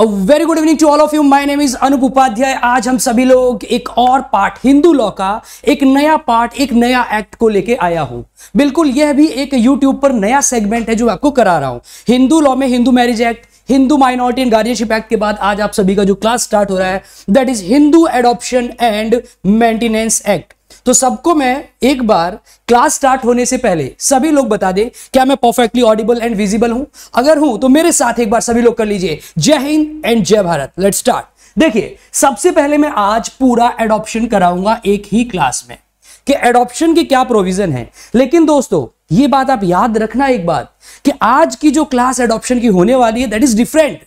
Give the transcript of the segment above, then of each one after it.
Very good evening to all of you my name is Anup Upadhyay आज हम सभी लोग एक और पार्ट हिंदू लॉ का एक नया पार्ट एक नया एक्ट को लेके आया हूं बिल्कुल यह भी एक यूट्यूब पर नया सेगमेंट है जो आपको करा रहा हूं हिंदू लॉ में Hindu marriage act Hindu minority and guardianship act के बाद आज आप सभी का जो क्लास स्टार्ट हो रहा है that is Hindu adoption and maintenance act तो सबको मैं एक बार क्लास स्टार्ट होने से पहले सभी लोग बता दें क्या मैं परफेक्टली ऑडिबल एंड विजिबल हूं अगर हूं तो मेरे साथ एक बार सभी लोग कर लीजिए जय हिंद एंड जय भारत लेट स्टार्ट देखिए सबसे पहले मैं आज पूरा एडॉप्शन कराऊंगा एक ही क्लास में कि एडॉप्शन के क्या प्रोविजन है लेकिन दोस्तों ये बात आप याद रखना एक बात कि आज की जो क्लास एडॉप्शन की होने वाली है that is different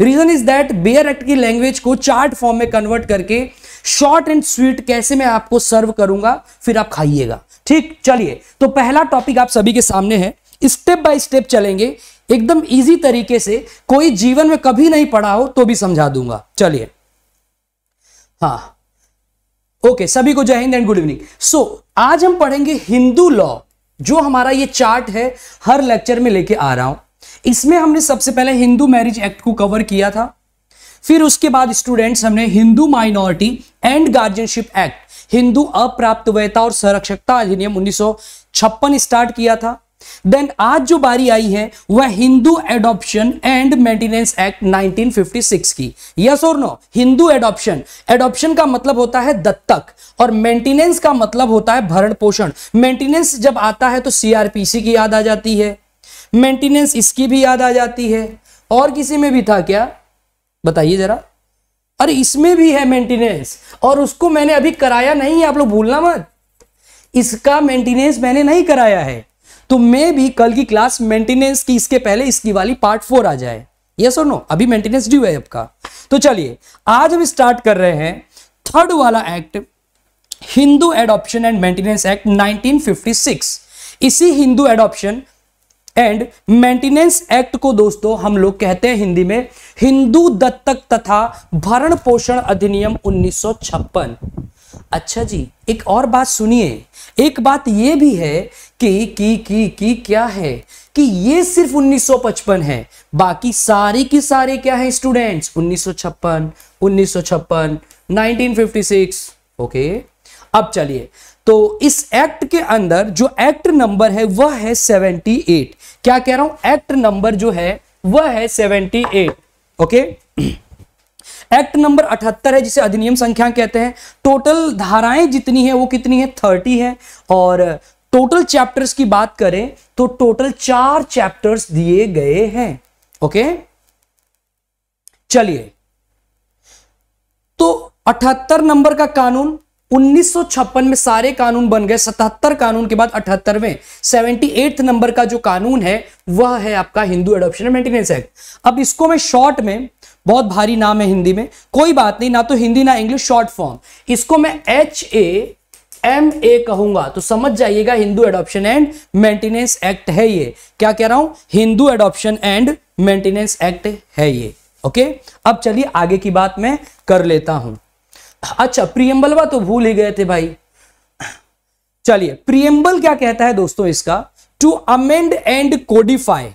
reason is that bare act की लैंग्वेज को चार्ट फॉर्म में कन्वर्ट करके शॉर्ट एंड स्वीट कैसे मैं आपको सर्व करूंगा फिर आप खाइएगा ठीक चलिए तो पहला टॉपिक आप सभी के सामने है स्टेप बाय स्टेप चलेंगे एकदम इजी तरीके से कोई जीवन में कभी नहीं पढ़ा हो तो भी समझा दूंगा चलिए हाँ ओके सभी को जय Hind and good evening so आज हम पढ़ेंगे हिंदू लॉ जो हमारा ये चार्ट है हर लेक्चर में लेके आ रहा हूं इसमें हमने सबसे पहले हिंदू मैरिज एक्ट को कवर किया था फिर उसके बाद स्टूडेंट्स हमने Hindu minority and guardianship act Hindu अप्राप्त व्यता और संरक्षकता अधिनियम उन्नीस स्टार्ट किया था देन आज जो बारी आई है वह Hindu adoption and maintenance act 1956 की यस और नो हिंदू एडॉप्शन एडॉप्शन का मतलब होता है दत्तक और मेंटेनेंस का मतलब होता है भरण पोषण मेंटेनेंस जब आता है तो सीआरपीसी की याद आ जाती है मेंटेनेंस इसकी भी याद आ जाती है और किसी में भी था क्या बताइए जरा अरे इसमें भी है मेंटेनेंस और उसको मैंने अभी कराया नहीं है आप लोग भूलना मत इसका मेंटेनेंस मैंने नहीं कराया है तो मैं भी कल की क्लास मेंटेनेंस की इसके पहले इसकी वाली पार्ट फोर आ जाए यस और नो अभी मेंटेनेंस ड्यू है आपका तो चलिए आज हम स्टार्ट कर रहे हैं थर्ड वाला act Hindu adoption and maintenance act 1956 इसी Hindu adoption and maintenance act को दोस्तों हम लोग कहते हैं हिंदी में हिंदू दत्तक तथा भरण पोषण अधिनियम 1956 अच्छा जी एक और बात सुनिए एक बात यह भी है कि की की की क्या है कि ये सिर्फ 1955 है बाकी सारी की सारे क्या है स्टूडेंट्स 1956 1956 1956 ओके अब चलिए तो इस एक्ट के अंदर जो एक्ट नंबर है वह है 78 क्या कह रहा हूं एक्ट नंबर जो है वह है 78 ओके एक्ट नंबर 78 है जिसे अधिनियम संख्या कहते हैं टोटल धाराएं जितनी है वो कितनी है 30 है और टोटल चैप्टर्स की बात करें तो टोटल चार चैप्टर्स दिए गए हैं ओके चलिए तो 78 नंबर का कानून 1956 में सारे कानून बन गए 77 कानून के बाद अठहत्तरवें सेवेंटी नंबर का जो कानून है वह है आपका हिंदू एडोप्शन मेंटेनेंस एक्ट अब इसको मैं शॉर्ट में बहुत भारी नाम है हिंदी में कोई बात नहीं ना तो हिंदी ना इंग्लिश शॉर्ट फॉर्म इसको मैं एच ए एम ए कहूंगा तो समझ जाइएगा Hindu adoption and maintenance act है ये क्या कह रहा हूं Hindu adoption and maintenance act है ये ओके अब चलिए आगे की बात मैं कर लेता हूं अच्छा प्रियम्बलवा तो भूल ही गए थे भाई चलिए प्रियम्बल क्या कहता है दोस्तों इसका टू अमेंड एंड कोडिफाई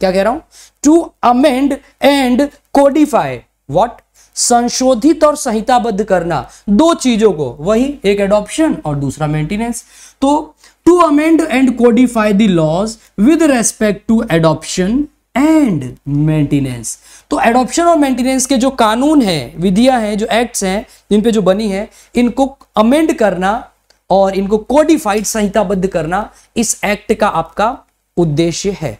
क्या कह रहा हूं to amend and codify what संशोधित और संहिताबद्ध करना दो चीजों को वही एक एडॉप्शन और दूसरा मेंटेनेंस तो to amend and codify the laws with respect to adoption and maintenance तो एडॉप्शन और मेंटेनेंस के जो कानून हैं विधियां हैं जो एक्ट्स हैं जिन पे जो बनी है इनको अमेंड करना और इनको कोडिफाइड संहिताबद्ध करना इस एक्ट का आपका उद्देश्य है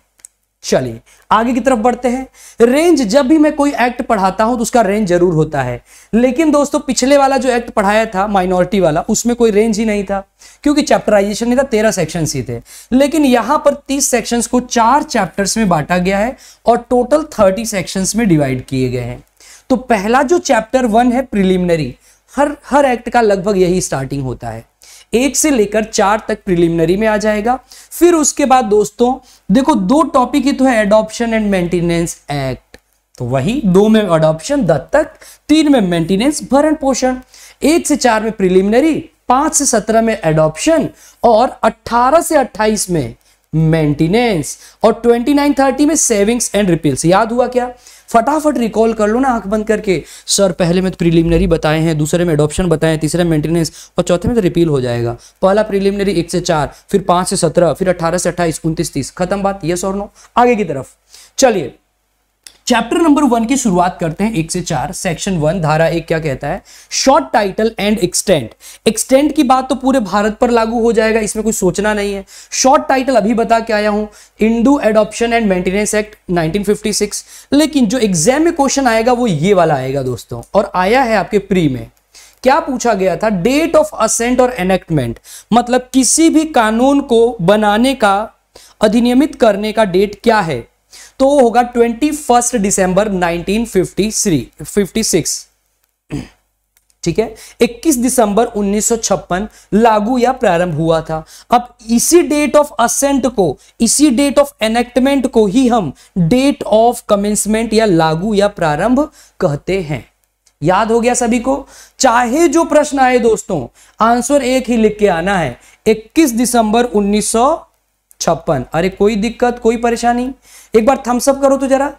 चलिए आगे की तरफ बढ़ते हैं रेंज जब भी मैं कोई एक्ट पढ़ाता हूं तो उसका रेंज जरूर होता है लेकिन दोस्तों पिछले वाला जो एक्ट पढ़ाया था माइनॉरिटी वाला उसमें कोई रेंज ही नहीं था क्योंकि चैप्टराइजेशन नहीं था तेरह सेक्शन ही थे लेकिन यहां पर तीस सेक्शन को चार चैप्टर्स में बांटा गया है और टोटल थर्टी सेक्शन में डिवाइड किए गए हैं तो पहला जो चैप्टर वन है प्रिलिमिनरी हर हर एक्ट का लगभग यही स्टार्टिंग होता है एक से लेकर चार तक प्रिलिमिनरी में आ जाएगा फिर उसके बाद दोस्तों देखो दो टॉपिक ही तो है एडॉप्शन एंड मेंटेनेंस एक्ट तो वही दो में अडॉप्शन दत्तक तीन में मेंटेनेंस भरण पोषण एक से चार में प्रिलिमिनरी पांच से सत्रह में एडॉप्शन और अट्ठारह से अट्ठाईस में मेंटेनेंस और ट्वेंटी नाइन थर्टी में सेविंग्स एंड रिपील्स याद हुआ क्या फटाफट रिकॉल कर लो ना आंख बंद करके सर पहले में तो प्रीलिमिनरी बताए हैं दूसरे में एडॉप्शन बताए हैं तीसरे मेंटेनेंस और चौथे में तो रिपील हो जाएगा पहला प्रीलिमिनरी एक से चार फिर पांच से सत्रह फिर अट्ठारह से अट्ठाईस उनतीस तीस खत्म बात यस और नो आगे की तरफ चलिए चैप्टर नंबर वन की शुरुआत करते हैं एक से चार सेक्शन वन धारा एक क्या कहता है short title and extent extent की बात तो पूरे भारत पर लागू हो जाएगा इसमें कोई सोचना नहीं है शॉर्ट टाइटल अभी बता के आया हूं Hindu adoption and maintenance act 1956 लेकिन जो एग्जाम में क्वेश्चन आएगा वो ये वाला आएगा दोस्तों और आया है आपके प्री में क्या पूछा गया था डेट ऑफ असेंट और एनेक्टमेंट मतलब किसी भी कानून को बनाने का अधिनियमित करने का डेट क्या है तो होगा twenty first December nineteen fifty ठीक है 21 दिसंबर 1956 लागू या प्रारंभ हुआ था अब इसी डेट ऑफ असेंट को इसी डेट ऑफ एनेक्टमेंट को ही हम डेट ऑफ कमेंसमेंट या लागू या प्रारंभ कहते हैं याद हो गया सभी को चाहे जो प्रश्न आए दोस्तों आंसर एक ही लिख के आना है 21 दिसंबर 1956 अरे कोई दिक्कत कोई परेशानी एक बार थम्सअप करो तो जरा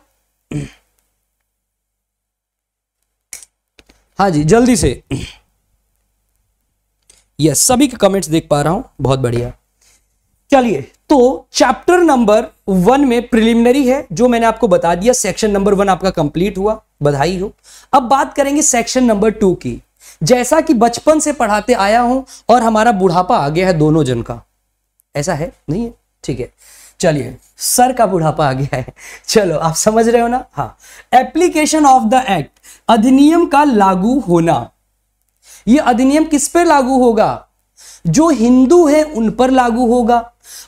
हाँ जी जल्दी से यस सभी के कमेंट्स देख पा रहा हूं बहुत बढ़िया चलिए तो चैप्टर नंबर वन में प्रिलिमिनरी है जो मैंने आपको बता दिया सेक्शन नंबर वन आपका कंप्लीट हुआ बधाई हो अब बात करेंगे सेक्शन नंबर टू की जैसा कि बचपन से पढ़ाते आया हूं और हमारा बुढ़ापा आ गया है दोनों जन का ऐसा है नहीं है ठीक है चलिए सर का बुढ़ापा आ गया है चलो आप समझ रहे हो ना हाँ एप्लीकेशन ऑफ द एक्ट अधिनियम का लागू होना यह अधिनियम किस पर लागू होगा जो हिंदू है उन पर लागू होगा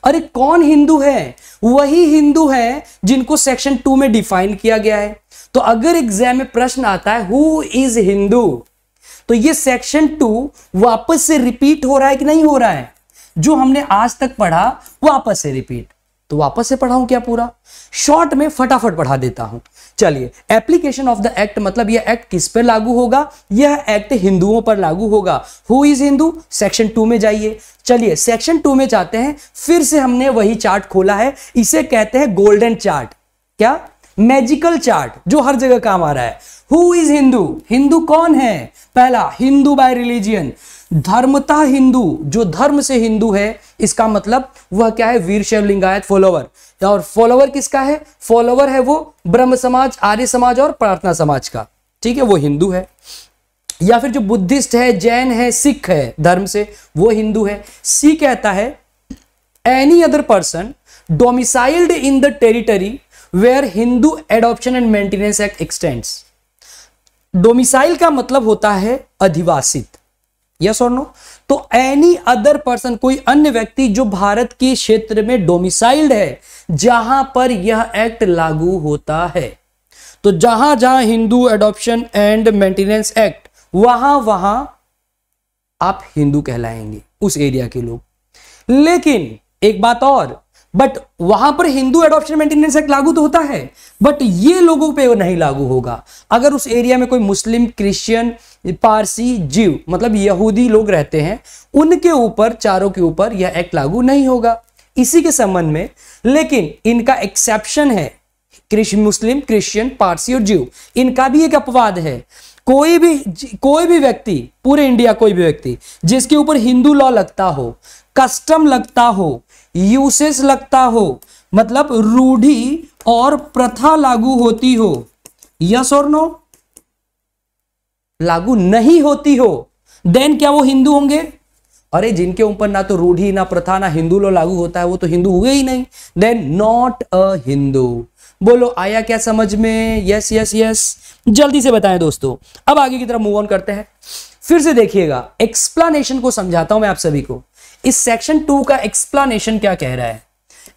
अरे कौन हिंदू है वही हिंदू है जिनको सेक्शन टू में डिफाइन किया गया है तो अगर एग्जाम में प्रश्न आता है हु इज हिंदू तो ये सेक्शन टू वापस से रिपीट हो रहा है कि नहीं हो रहा है जो हमने आज तक पढ़ा वापस से रिपीट तो वापस से पढ़ाऊं क्या पूरा शॉर्ट में फटाफट पढ़ा देता हूं चलिए एप्लीकेशन ऑफ द एक्ट मतलब यह एक्ट किस पर लागू होगा यह एक्ट हिंदुओं पर लागू होगा who is Hindu section two में जाइए चलिए सेक्शन टू में जाते हैं फिर से हमने वही चार्ट खोला है इसे कहते हैं गोल्डन चार्ट क्या मैजिकल चार्ट जो हर जगह काम आ रहा है हु इज हिंदू हिंदू कौन है पहला हिंदू बाय रिलीजियन धर्मता हिंदू जो धर्म से हिंदू है इसका मतलब वह क्या है वीर शैव लिंगायत फॉलोवर और फॉलोवर किसका है फॉलोवर है वो ब्रह्म समाज आर्य समाज और प्रार्थना समाज का ठीक है वो हिंदू है या फिर जो बुद्धिस्ट है जैन है सिख है धर्म से वो हिंदू है सी कहता है any other person domiciled in the territory where Hindu adoption and maintenance act extends domicile का मतलब होता है अधिवासित यस और नो तो एनी अदर पर्सन कोई अन्य व्यक्ति जो भारत के क्षेत्र में डोमिसाइल्ड है जहां पर यह एक्ट लागू होता है तो जहां जहां Hindu adoption and maintenance act वहां वहां आप हिंदू कहलाएंगे उस एरिया के लोग लेकिन एक बात और बट वहां पर हिंदू एडॉप्शन मेंटेनेंस एक्ट लागू तो होता है बट ये लोगों पे नहीं लागू होगा अगर उस एरिया में कोई मुस्लिम क्रिश्चियन पारसी जीव मतलब यहूदी लोग रहते हैं उनके ऊपर चारों के ऊपर यह एक्ट लागू नहीं होगा इसी के संबंध में लेकिन इनका एक्सेप्शन है मुस्लिम क्रिश्चियन पारसी और जीव इनका भी एक अपवाद है कोई भी कोई भी व्यक्ति पूरे इंडिया कोई भी व्यक्ति जिसके ऊपर हिंदू लॉ लगता हो कस्टम लगता हो यूसेस लगता हो मतलब रूढ़ी और प्रथा लागू होती हो यस और नो लागू नहीं होती हो देन क्या वो हिंदू होंगे अरे जिनके ऊपर ना तो रूढ़ी ना प्रथा ना हिंदू लो लागू होता है वो तो हिंदू हुए ही नहीं देन नॉट अ हिंदू बोलो आया क्या समझ में यस यस यस जल्दी से बताएं दोस्तों अब आगे की तरफ मूव ऑन करते हैं फिर से देखिएगा एक्सप्लेनेशन को समझाता हूं मैं आप सभी को इस सेक्शन टू का एक्सप्लेनेशन क्या कह रहा है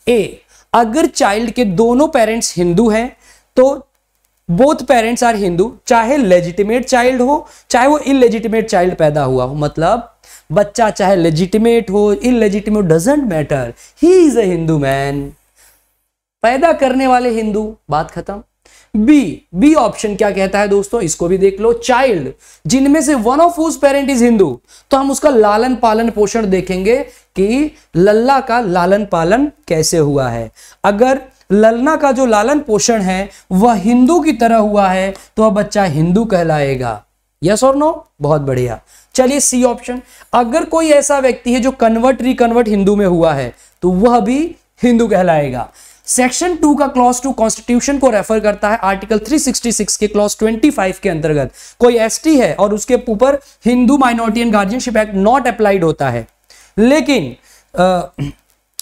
ए अगर चाइल्ड के दोनों पेरेंट्स हिंदू हैं तो बोथ पेरेंट्स आर हिंदू चाहे लेजिटिमेट चाइल्ड हो चाहे वो इलेजिटिमेट चाइल्ड पैदा हुआ हो मतलब बच्चा चाहे लेजिटिमेट हो illegitimate doesn't matter he is a Hindu man पैदा करने वाले हिंदू बात खत्म बी बी ऑप्शन क्या कहता है दोस्तों इसको भी देख लो चाइल्ड जिनमें से one of whose parent is Hindu तो हम उसका लालन पालन पोषण देखेंगे कि लल्ला का लालन पालन कैसे हुआ है अगर ललना का जो लालन पोषण है वह हिंदू की तरह हुआ है तो वह बच्चा हिंदू कहलाएगा यस और नो बहुत बढ़िया चलिए सी ऑप्शन अगर कोई ऐसा व्यक्ति है जो कन्वर्ट रिकन्वर्ट हिंदू में हुआ है तो वह भी हिंदू कहलाएगा सेक्शन टू का क्लॉज टू कॉन्स्टिट्यूशन को रेफर करता है आर्टिकल 366 के क्लॉज 25 के अंतर्गत कोई एसटी है और उसके ऊपर Hindu minority and guardianship act not applied होता है लेकिन आ,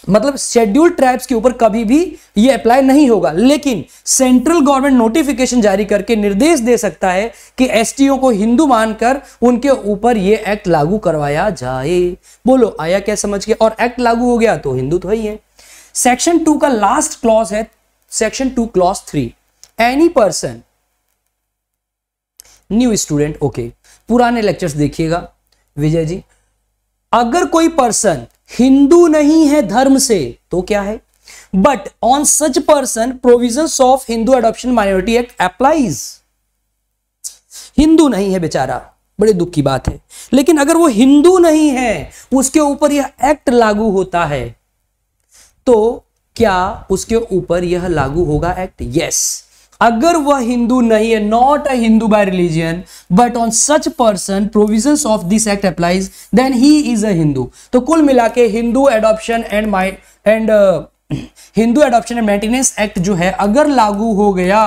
मतलब शेड्यूल ट्राइब्स के ऊपर कभी भी ये अप्लाई नहीं होगा लेकिन सेंट्रल गवर्नमेंट नोटिफिकेशन जारी करके निर्देश दे सकता है कि एस को हिंदू मानकर उनके ऊपर ये एक्ट लागू करवाया जाए बोलो आया क्या समझ के और एक्ट लागू हो गया तो हिंदू तो ही है सेक्शन टू का लास्ट क्लॉज है section two clause three any person new student okay पुराने लेक्चर्स देखिएगा विजय जी अगर कोई पर्सन हिंदू नहीं है धर्म से तो क्या है but on such person provision of Hindu adoption minority act applies Hindu नहीं है बेचारा बड़े दुख की बात है लेकिन अगर वो हिंदू नहीं है उसके ऊपर यह एक्ट लागू होता है तो क्या उसके ऊपर यह लागू होगा एक्ट यस अगर वह हिंदू नहीं है not a Hindu by religion but on such person provision of this act applies then he is a Hindu तो कुल मिला के हिंदू एडॉप्शन एंड माइ and Hindu adoption and maintenance act जो है अगर लागू हो गया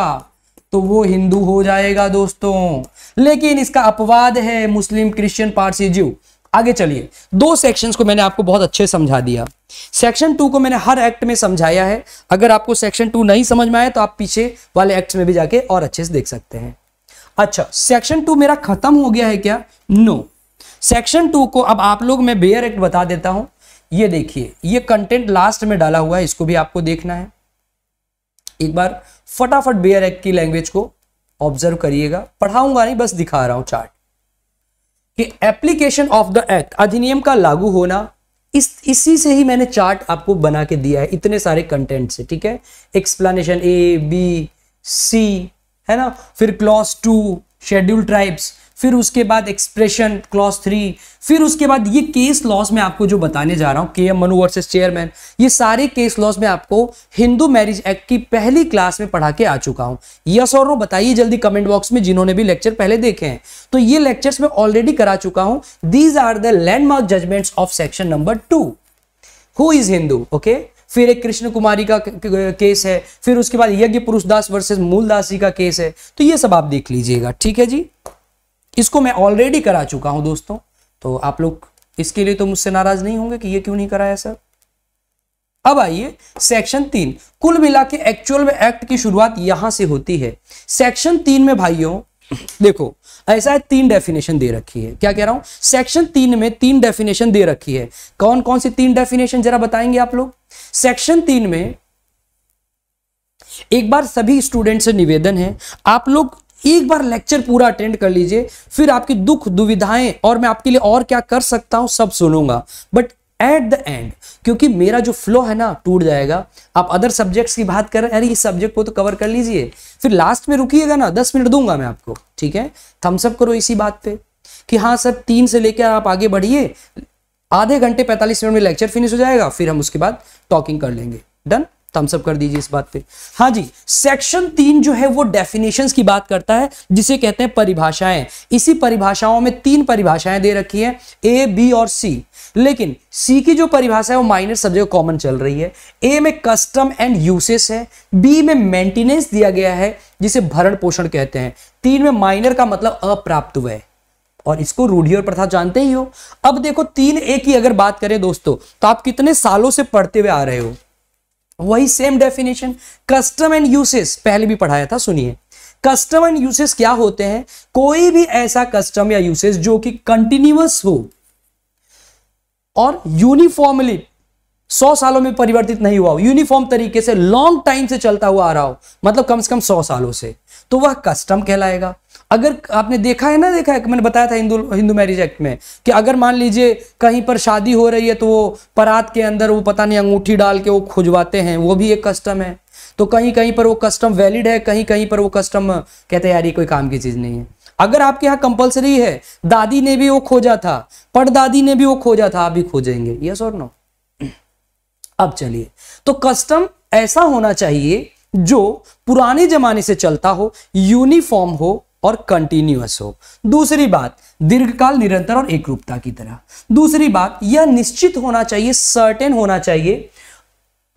तो वो हिंदू हो जाएगा दोस्तों लेकिन इसका अपवाद है मुस्लिम क्रिश्चियन पारसी जीव आगे चलिए दो सेक्शंस को मैंने आपको बहुत अच्छे समझा दिया सेक्शन टू को मैंने हर एक्ट में समझाया है अगर आपको सेक्शन टू नहीं समझ में आया तो आप पीछे वाले एक्ट में भी जाके और अच्छे से देख सकते हैं अच्छा सेक्शन टू मेरा खत्म हो गया है क्या नो सेक्शन टू को अब आप लोग मैं बेयर एक्ट बता देता हूं ये देखिए ये कंटेंट लास्ट में डाला हुआ है इसको भी आपको देखना है एक बार फटाफट बेयर एक्ट की लैंग्वेज को ऑब्जर्व करिएगा पढ़ाऊंगा नहीं बस दिखा रहा हूं चार्ट कि एप्लीकेशन ऑफ द एक्ट अधिनियम का लागू होना इस इसी से ही मैंने चार्ट आपको बना के दिया है इतने सारे कंटेंट से ठीक है एक्सप्लेनेशन ए बी सी है ना फिर क्लॉस टू शेड्यूल ट्राइब्स फिर उसके बाद एक्सप्रेशन क्लॉस थ्री फिर उसके बाद ये केस लॉस में आपको जो बताने जा रहा हूँ के एम मनु वर्सेस चेयरमैन ये सारे केस लॉस में आपको हिंदू मैरिज एक्ट की पहली क्लास में पढ़ा के आ चुका हूँ यस और नो बताइए जल्दी कमेंट बॉक्स में जिन्होंने भी लेक्चर पहले देखे हैं तो ये लेक्चर्स में ऑलरेडी करा चुका हूँ these are the landmark judgments of section number two who is Hindu okay फिर एक कृष्ण कुमारी का केस है फिर उसके बाद यज्ञ पुरुष दास वर्सेज मूलदासी का केस है तो ये सब आप देख लीजिएगा ठीक है जी इसको मैं ऑलरेडी करा चुका हूं दोस्तों तो आप लोग इसके लिए तो मुझसे नाराज नहीं होंगे कि ये क्यों नहीं कराया सर अब आइए सेक्शन तीन कुल मिला के एक्चुअल में एक्ट की शुरुआत यहां से होती है सेक्शन तीन में भाइयों देखो ऐसा है तीन डेफिनेशन दे रखी है क्या कह रहा हूं सेक्शन तीन में तीन डेफिनेशन दे रखी है कौन कौन सी तीन डेफिनेशन जरा बताएंगे आप लोग सेक्शन तीन में एक बार सभी स्टूडेंट से निवेदन है आप लोग एक बार लेक्चर पूरा अटेंड कर लीजिए फिर आपकी दुख दुविधाएं और मैं आपके लिए और क्या कर सकता हूं सब सुनूंगा बट एट द एंड क्योंकि मेरा जो फ्लो है ना टूट जाएगा आप अदर सब्जेक्ट्स की बात कर रहे हैं अरे इस सब्जेक्ट को तो कवर कर लीजिए फिर लास्ट में रुकिएगा ना दस मिनट दूंगा मैं आपको ठीक है थम्सअप करो इसी बात पे कि हाँ सर तीन से लेकर आप आगे बढ़िए आधे घंटे पैंतालीस मिनट में लेक्चर फिनिश हो जाएगा फिर हम उसके बाद टॉकिंग कर लेंगे डन थम्सअप कर दीजिए इस बात पे हाँ जी सेक्शन तीन जो है वो डेफिनेशन की बात करता है जिसे कहते हैं परिभाषाएं इसी परिभाषाओं में तीन परिभाषाएं दे रखी हैं ए बी और सी लेकिन सी की जो परिभाषा है वो माइनर सब्जेक्ट कॉमन चल रही है ए में कस्टम एंड यूसेस है बी में मेंटेनेंस दिया गया है जिसे भरण पोषण कहते हैं तीन में माइनर का मतलब अप्राप्त हुआ और इसको रूढ़ी और प्रथा जानते ही हो अब देखो तीन ए की अगर बात करें दोस्तों तो आप कितने सालों से पढ़ते हुए आ रहे हो वही same definition custom and uses पहले भी पढ़ाया था सुनिए कस्टम एंड यूसेस क्या होते हैं कोई भी ऐसा कस्टम या यूसेस जो कि कंटिन्यूस हो और यूनिफॉर्मली सौ सालों में परिवर्तित नहीं हुआ हो यूनिफॉर्म तरीके से लॉन्ग टाइम से चलता हुआ आ रहा हो मतलब कम से कम सौ सालों से तो वह कस्टम कहलाएगा अगर आपने देखा है ना देखा है मैंने बताया था हिंदू हिंदू मैरिज एक्ट में कि अगर मान लीजिए कहीं पर शादी हो रही है तो वो परात के अंदर वो पता नहीं अंगूठी डाल के वो खुजवाते हैं वो भी एक कस्टम है तो कहीं कहीं पर वो कस्टम वैलिड है कहीं कहीं पर वो कस्टम कहते हैं यार ये कोई काम की चीज़ नहीं है अगर आपके यहाँ कंपलसरी है दादी ने भी वो खोजा था पड़दादी ने भी वो खोजा था आप भी खोजेंगे यस और नो अब चलिए तो कस्टम ऐसा होना चाहिए जो पुराने जमाने से चलता हो यूनिफॉर्म हो और कंटिन्यूस हो दूसरी बात दीर्घकाल निरंतर और एक रूपता की तरह दूसरी बात यह निश्चित होना चाहिए सर्टेन होना चाहिए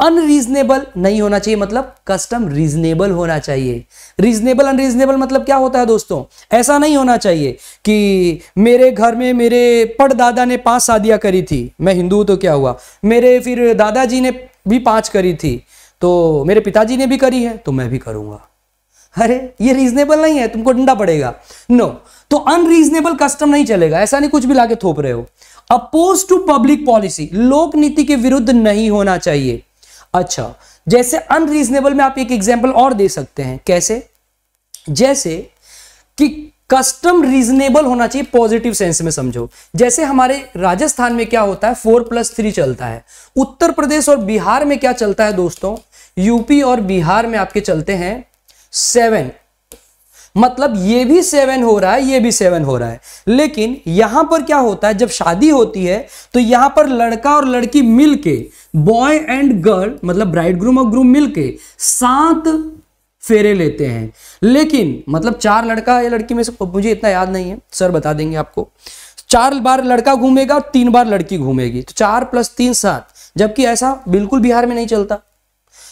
अनरीजनेबल नहीं होना चाहिए मतलब कस्टम रीजनेबल होना चाहिए रीजनेबल अनरीजनेबल मतलब क्या होता है दोस्तों ऐसा नहीं होना चाहिए कि मेरे घर में मेरे पड़दादा ने पांच शादियां करी थी मैं हिंदू तो क्या हुआ मेरे फिर दादाजी ने भी पांच करी थी तो मेरे पिताजी ने भी करी है तो मैं भी करूंगा अरे ये रीजनेबल नहीं है तुमको डंडा पड़ेगा नो तो अनरीजनेबल कस्टम नहीं चलेगा ऐसा नहीं कुछ भी लाके थोप रहे हो अपोज टू पब्लिक पॉलिसी लोक नीति के विरुद्ध नहीं होना चाहिए अच्छा जैसे अनरीजनेबल में आप एक एग्जाम्पल और दे सकते हैं कैसे जैसे कि कस्टम रीजनेबल होना चाहिए पॉजिटिव सेंस में समझो जैसे हमारे राजस्थान में क्या होता है फोर प्लस थ्री चलता है उत्तर प्रदेश और बिहार में क्या चलता है दोस्तों यूपी और बिहार में आपके चलते हैं सेवन मतलब ये भी सेवन हो रहा है ये भी सेवन हो रहा है लेकिन यहां पर क्या होता है जब शादी होती है तो यहां पर लड़का और लड़की मिलके बॉय एंड गर्ल मतलब ब्राइड ग्रूम और ग्रूम मिलके सात फेरे लेते हैं लेकिन मतलब चार लड़का या लड़की में से मुझे इतना याद नहीं है सर बता देंगे आपको चार बार लड़का घूमेगा और तीन बार लड़की घूमेगी तो चार प्लस तीन सात जबकि ऐसा बिल्कुल बिहार में नहीं चलता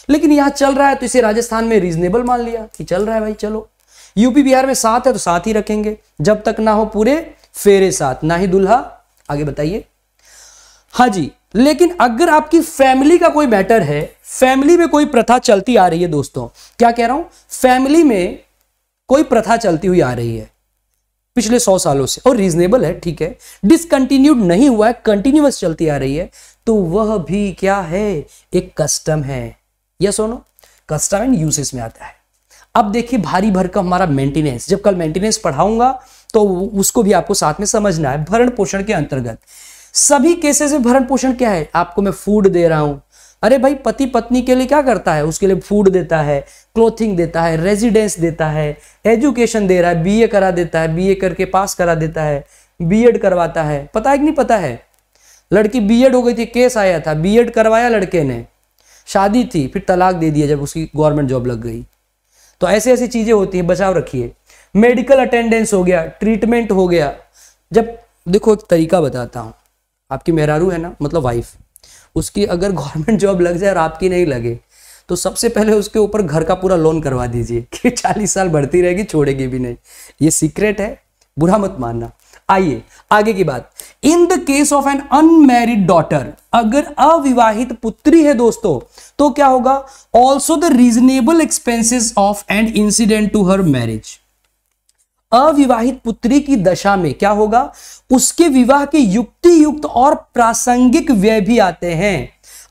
लेकिन यहाँ चल रहा है तो इसे राजस्थान में रीजनेबल मान लिया कि चल रहा है भाई चलो यूपी बिहार में सात है तो सात ही रखेंगे जब तक ना हो पूरे फेरे सात ना ही दुल्हा आगे बताइए हाँ जी लेकिन अगर आपकी फैमिली का कोई मैटर है फैमिली में कोई प्रथा चलती आ रही है दोस्तों क्या कह रहा हूं फैमिली में कोई प्रथा चलती हुई आ रही है पिछले सौ सालों से और रीजनेबल है ठीक है डिसकंटिन्यूड नहीं हुआ है कंटिन्यूस चलती आ रही है तो वह भी क्या है एक कस्टम है यस और कस्टम एंड यूसेज में आता है अब देखिए भारी भर का हमारा मेंटेनेंस जब कल मेंटेनेंस पढ़ाऊंगा तो उसको भी आपको साथ में समझना है भरण पोषण के अंतर्गत सभी केसेस में भरण पोषण क्या है आपको मैं फूड दे रहा हूं अरे भाई पति पत्नी के लिए क्या करता है उसके लिए फूड देता है क्लोथिंग देता है रेजिडेंस देता है एजुकेशन दे रहा है बीए करा देता है बीए करके पास करा देता है बीएड करवाता है पता है कि नहीं पता है लड़की बीएड हो गई थी केस आया था बीएड करवाया लड़के ने शादी थी फिर तलाक दे दिया जब उसकी गवर्नमेंट जॉब लग गई तो ऐसे ऐसी चीज़ें होती हैं बचाव रखिए मेडिकल अटेंडेंस हो गया ट्रीटमेंट हो गया जब देखो एक तरीका बताता हूँ आपकी मेहरारू है ना मतलब वाइफ उसकी अगर गवर्नमेंट जॉब लग जाए और आपकी नहीं लगे तो सबसे पहले उसके ऊपर घर का पूरा लोन करवा दीजिए कि चालीस साल बढ़ती रहेगी छोड़ेगी भी नहीं ये सीक्रेट है बुरा मत मानना आइए आगे की बात in the case of an unmarried daughter अगर अविवाहित पुत्री है दोस्तों तो क्या होगा also the reasonable expenses of and incident to her marriage अविवाहित पुत्री की दशा में क्या होगा उसके विवाह के युक्ति युक्त और प्रासंगिक व्यय भी आते हैं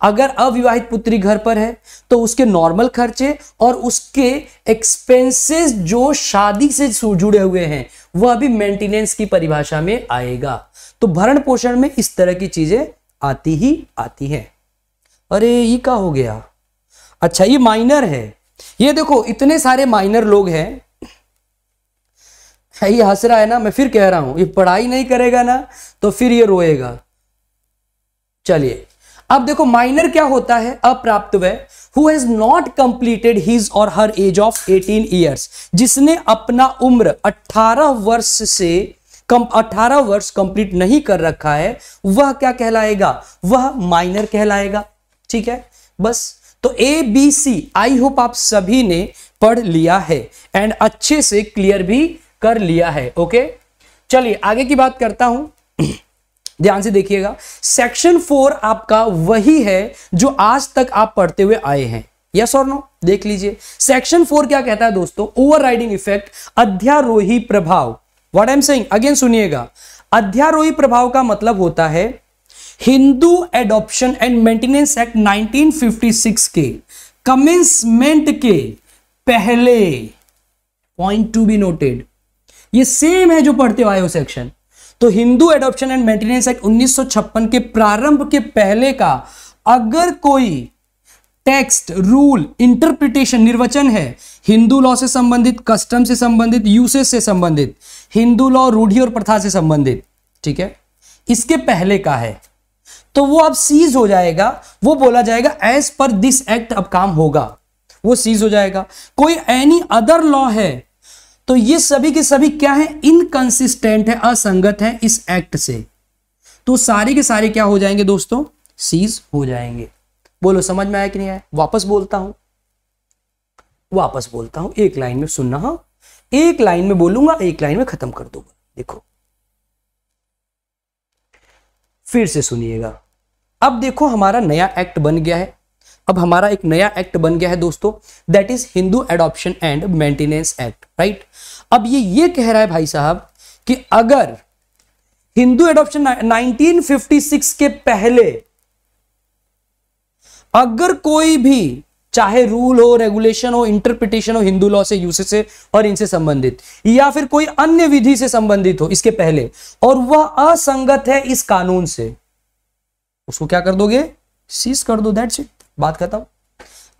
अगर अविवाहित पुत्री घर पर है तो उसके नॉर्मल खर्चे और उसके एक्सपेंसेस जो शादी से जुड़े हुए हैं वह अभी मेंटेनेंस की परिभाषा में आएगा तो भरण पोषण में इस तरह की चीजें आती ही आती हैं अरे ये क्या हो गया अच्छा ये माइनर है ये देखो इतने सारे माइनर लोग हैं ये हंस रहा है ना मैं फिर कह रहा हूं ये पढ़ाई नहीं करेगा ना तो फिर ये रोएगा चलिए अब देखो माइनर क्या होता है अप्राप्त वय who has not completed his और हर एज ऑफ 18 इयर्स जिसने अपना उम्र 18 वर्ष से कम 18 वर्ष कंप्लीट नहीं कर रखा है वह क्या कहलाएगा वह माइनर कहलाएगा ठीक है बस तो A B C I hope आप सभी ने पढ़ लिया है एंड अच्छे से क्लियर भी कर लिया है ओके चलिए आगे की बात करता हूं ध्यान से देखिएगा सेक्शन फोर आपका वही है जो आज तक आप पढ़ते हुए आए हैं यस और नो देख लीजिए सेक्शन फोर क्या कहता है दोस्तों ओवरराइडिंग इफेक्ट अध्यारोही प्रभाव what I am saying again सुनिएगा अध्यारोही प्रभाव का मतलब होता है Hindu adoption and maintenance act 1956 के कमेंसमेंट के पहले पॉइंट टू बी नोटेड ये सेम है जो पढ़ते हुए हो सेक्शन तो Hindu adoption and maintenance act 1956 के प्रारंभ के पहले का अगर कोई टेक्स्ट रूल इंटरप्रिटेशन निर्वचन है हिंदू लॉ से संबंधित कस्टम से संबंधित यूसेज से संबंधित हिंदू लॉ रूढ़ी और प्रथा से संबंधित ठीक है इसके पहले का है तो वो अब सीज हो जाएगा वो बोला जाएगा एज पर दिस एक्ट अब काम होगा वो सीज हो जाएगा कोई एनी अदर लॉ है तो ये सभी के सभी क्या है इनकंसिस्टेंट है असंगत है इस एक्ट से तो सारे के सारे क्या हो जाएंगे दोस्तों सीज हो जाएंगे बोलो समझ में आया कि नहीं आया वापस बोलता हूं वापस बोलता हूं एक लाइन में सुनना हा एक लाइन में बोलूंगा एक लाइन में खत्म कर दूंगा देखो फिर से सुनिएगा अब देखो हमारा नया एक्ट बन गया है अब हमारा एक नया एक्ट बन गया है दोस्तों that is Hindu adoption and maintenance act right अब ये ये कह रहा है भाई साहब कि अगर हिंदू एडॉप्शन 1956 के पहले अगर कोई भी चाहे रूल हो रेगुलेशन हो इंटरप्रिटेशन हो हिंदू लॉ से यूसे से और इनसे संबंधित या फिर कोई अन्य विधि से संबंधित हो इसके पहले और वह असंगत है इस कानून से उसको क्या कर दोगे सीज कर दो दैट्स इट बात खत्म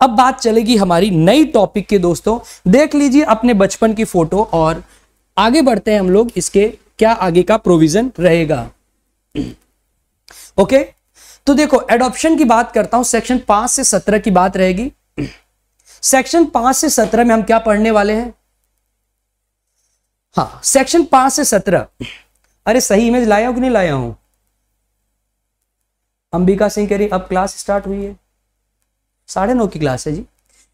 अब बात चलेगी हमारी नई टॉपिक के दोस्तों देख लीजिए अपने बचपन की फोटो और आगे बढ़ते हैं हम लोग इसके क्या आगे का प्रोविजन रहेगा ओके तो देखो एडॉप्शन की बात करता हूं सेक्शन पांच से सत्रह की बात रहेगी सेक्शन पांच से सत्रह में हम क्या पढ़ने वाले हैं हाँ सेक्शन पांच से सत्रह अरे सही इमेज लाया हूं कि नहीं लाया हूं अंबिका सिंह कह रही अब क्लास स्टार्ट हुई है साढ़े नौ की क्लास है जी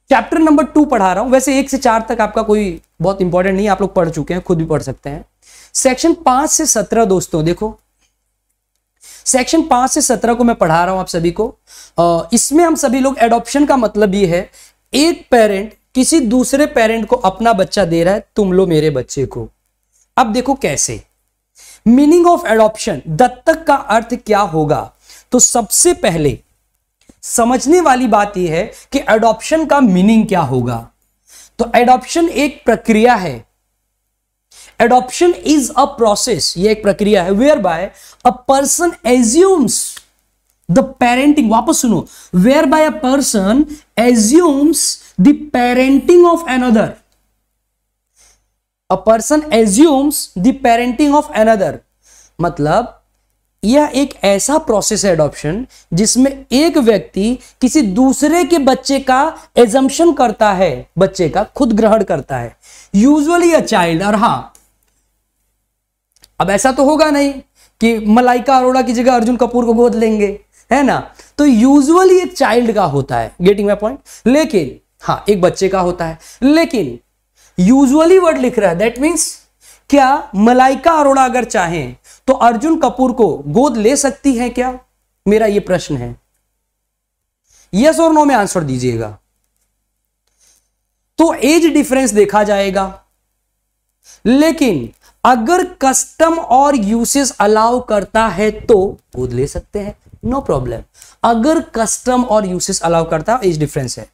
चैप्टर नंबर टू पढ़ा रहा हूं वैसे एक से चार तक आपका कोई बहुत इंपॉर्टेंट नहीं आप लोग पढ़ चुके हैं खुद भी पढ़ सकते हैं सेक्शन पांच से सत्रह दोस्तों देखो सेक्शन पांच से सत्रह को मैं पढ़ा रहा हूं आप सभी को इसमें हम सभी लोग एडॉप्शन का मतलब ये है एक पेरेंट किसी दूसरे पेरेंट को अपना बच्चा दे रहा है तुम लो मेरे बच्चे को अब देखो कैसे मीनिंग ऑफ एडॉप्शन दत्तक का अर्थ क्या होगा तो सबसे पहले समझने वाली बात यह है कि एडॉप्शन का मीनिंग क्या होगा तो एडॉप्शन एक प्रक्रिया है एडॉप्शन इज अ प्रोसेस ये एक प्रक्रिया है whereby a person assumes the parenting वापस सुनो whereby a person assumes the parenting of another a person assumes the parenting of another मतलब यह एक ऐसा प्रोसेस है एडॉप्शन जिसमें एक व्यक्ति किसी दूसरे के बच्चे का एजम्पन करता है बच्चे का खुद ग्रहण करता है यूजली अ चाइल्ड और हा अब ऐसा तो होगा नहीं कि मलाइका अरोड़ा की जगह अर्जुन कपूर को गोद लेंगे है ना तो यूजुअली एक चाइल्ड का होता है गेटिंग माई पॉइंट लेकिन हाँ एक बच्चे का होता है लेकिन यूजुअली वर्ड लिख रहा है दैट मीन्स क्या मलाइका अरोड़ा अगर चाहें तो अर्जुन कपूर को गोद ले सकती है क्या मेरा यह प्रश्न है यस और नो में आंसर दीजिएगा तो एज डिफरेंस देखा जाएगा लेकिन अगर कस्टम और यूसेस अलाउ करता है तो गोद ले सकते हैं नो प्रॉब्लम अगर कस्टम और यूसेस अलाउ करता है एज डिफरेंस है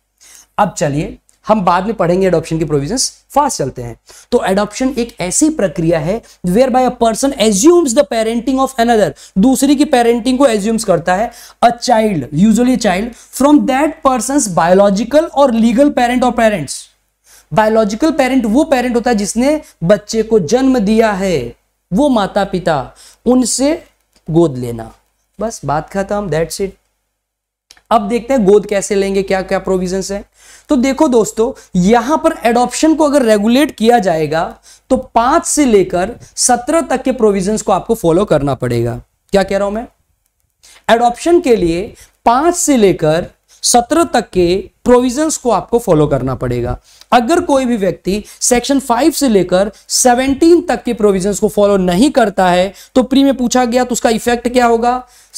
अब चलिए हम बाद में पढ़ेंगे एडॉप्शन के प्रोविजन फास्ट चलते हैं तो एडॉप्शन एक ऐसी प्रक्रिया है whereby a person assumes the parenting of another दूसरी की पेरेंटिंग को एज्यूम्स करता है a child usually child from that person biological और लीगल पेरेंट और पेरेंट्स बायोलॉजिकल पेरेंट वो पेरेंट होता है जिसने बच्चे को जन्म दिया है वो माता पिता उनसे गोद लेना बस बात खत्म दैट्स इट अब देखते हैं गोद कैसे लेंगे क्या क्या प्रोविजंस है तो देखो दोस्तों यहां पर एडॉप्शन को अगर रेगुलेट किया जाएगा तो पांच से लेकर सत्रह तक के प्रोविजंस को आपको फॉलो करना पड़ेगा क्या कह रहा हूं मैं एडॉप्शन के लिए पांच से लेकर सत्रह तक के प्रोविजंस को आपको फॉलो करना पड़ेगा अगर कोई भी व्यक्ति सेक्शन फाइव से लेकर सेवनटीन तक के प्रोविजंस को फॉलो नहीं करता है तो प्री में पूछा गया तो उसका इफेक्ट क्या होगा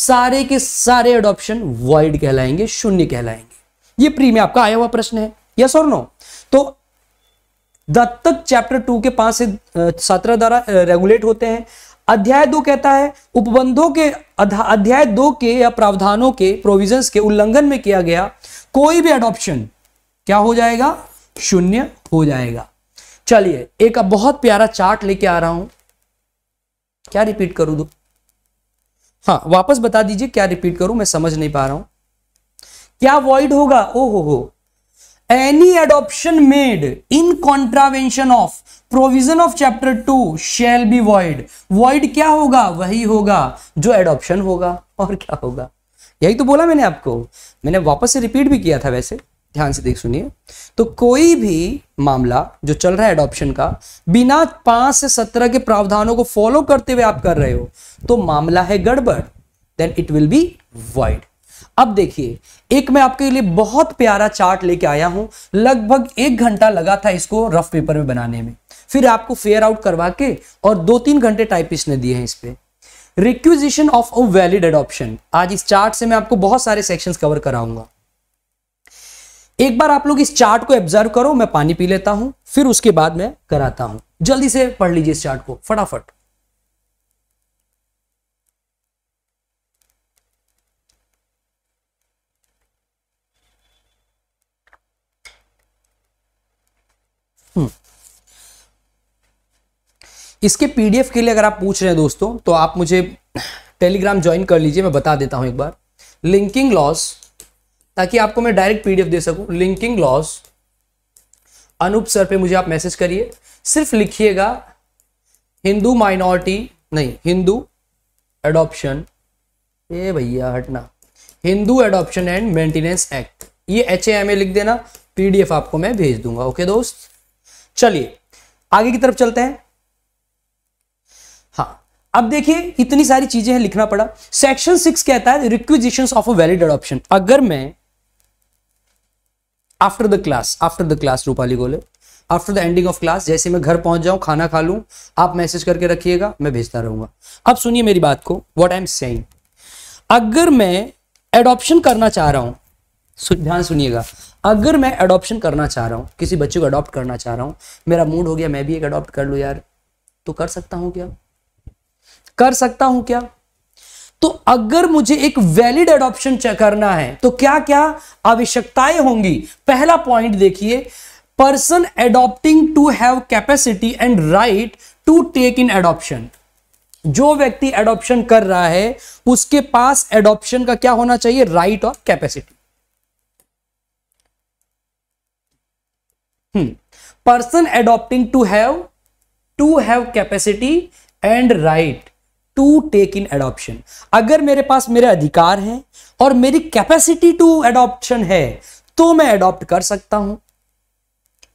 सारे के सारे एडॉप्शन वाइड कहलाएंगे शून्य कहलाएंगे ये प्री में आपका आया हुआ प्रश्न है यस और नो तो दत्तक चैप्टर टू के पांच से सत्रह द्वारा रेगुलेट होते हैं अध्याय दो कहता है उपबंधों के अध्याय दो के या प्रावधानों के प्रोविजन के उल्लंघन में किया गया कोई भी अडॉप्शन क्या हो जाएगा शून्य हो जाएगा चलिए एक अब बहुत प्यारा चार्ट लेके आ रहा हूं क्या रिपीट करूं दो हाँ वापस बता दीजिए क्या रिपीट करूं मैं समझ नहीं पा रहा हूं क्या वॉइड होगा ओ हो हो any adoption made in contravention of provision of chapter two shall be void void क्या होगा वही होगा जो एडोप्शन होगा और क्या होगा यही तो बोला मैंने आपको मैंने वापस से रिपीट भी किया था वैसे ध्यान से देख सुनिए तो कोई भी मामला जो चल रहा है एडॉप्शन का बिना पांच से सत्रह के प्रावधानों को फॉलो करते हुए आप कर रहे हो तो मामला है गड़बड़ then it will be void अब देखिए एक मैं आपके लिए बहुत प्यारा चार्ट लेके आया हूं लगभग एक घंटा लगा था इसको रफ पेपर में बनाने में फिर आपको फेयर आउट करवा के और दो तीन घंटे टाइपिस्ट ने दिए हैं इस पर requisition of a valid adoption आज इस चार्ट से मैं आपको बहुत सारे सेक्शन कवर कराऊंगा एक बार आप लोग इस चार्ट को ऑब्जर्व करो मैं पानी पी लेता हूं फिर उसके बाद मैं कराता हूं जल्दी से पढ़ लीजिए इस चार्ट को फटाफट इसके पीडीएफ के लिए अगर आप पूछ रहे हैं दोस्तों तो आप मुझे टेलीग्राम ज्वाइन कर लीजिए मैं बता देता हूँ एक बार लिंकिंग लॉस ताकि आपको मैं डायरेक्ट पीडीएफ दे सकूं लिंकिंग लॉस अनूप सर पे मुझे आप मैसेज करिए सिर्फ लिखिएगा हिंदू माइनॉरिटी नहीं हिंदू एडॉप्शन ए भैया हटना Hindu adoption and maintenance act ये एच ए लिख देना पीडीएफ आपको मैं भेज दूंगा ओके दोस्त चलिए आगे की तरफ चलते हैं अब देखिए इतनी सारी चीजें हैं लिखना पड़ा सेक्शन सिक्स कहता है requisition of a valid adoption अगर मैं after the class after the class Rupali Gole after the ending of class जैसे मैं घर पहुंच जाऊं खाना खा लूं आप मैसेज करके रखिएगा मैं भेजता रहूंगा अब सुनिए मेरी बात को वॉट आई एम सेइंग अगर मैं एडॉप्शन करना चाह रहा हूं ध्यान सुनिएगा अगर मैं एडॉप्शन करना चाह रहा हूं किसी बच्चे को अडॉप्ट करना चाह रहा हूं मेरा मूड हो गया मैं भी एक अडॉप्ट कर लू यार तो कर सकता हूं क्या कर सकता हूं क्या तो अगर मुझे एक वैलिड एडॉप्शन करना है तो क्या क्या आवश्यकताएं होंगी पहला पॉइंट देखिए person adopting to have capacity and right to take in adoption जो व्यक्ति एडॉप्शन कर रहा है उसके पास एडॉप्शन का क्या होना चाहिए राइट और capacity person adopting to have to have capacity and right to take in adoption अगर मेरे पास मेरे अधिकार हैं और मेरी कैपेसिटी टू एडॉप्शन है तो मैं एडॉप्ट कर सकता हूं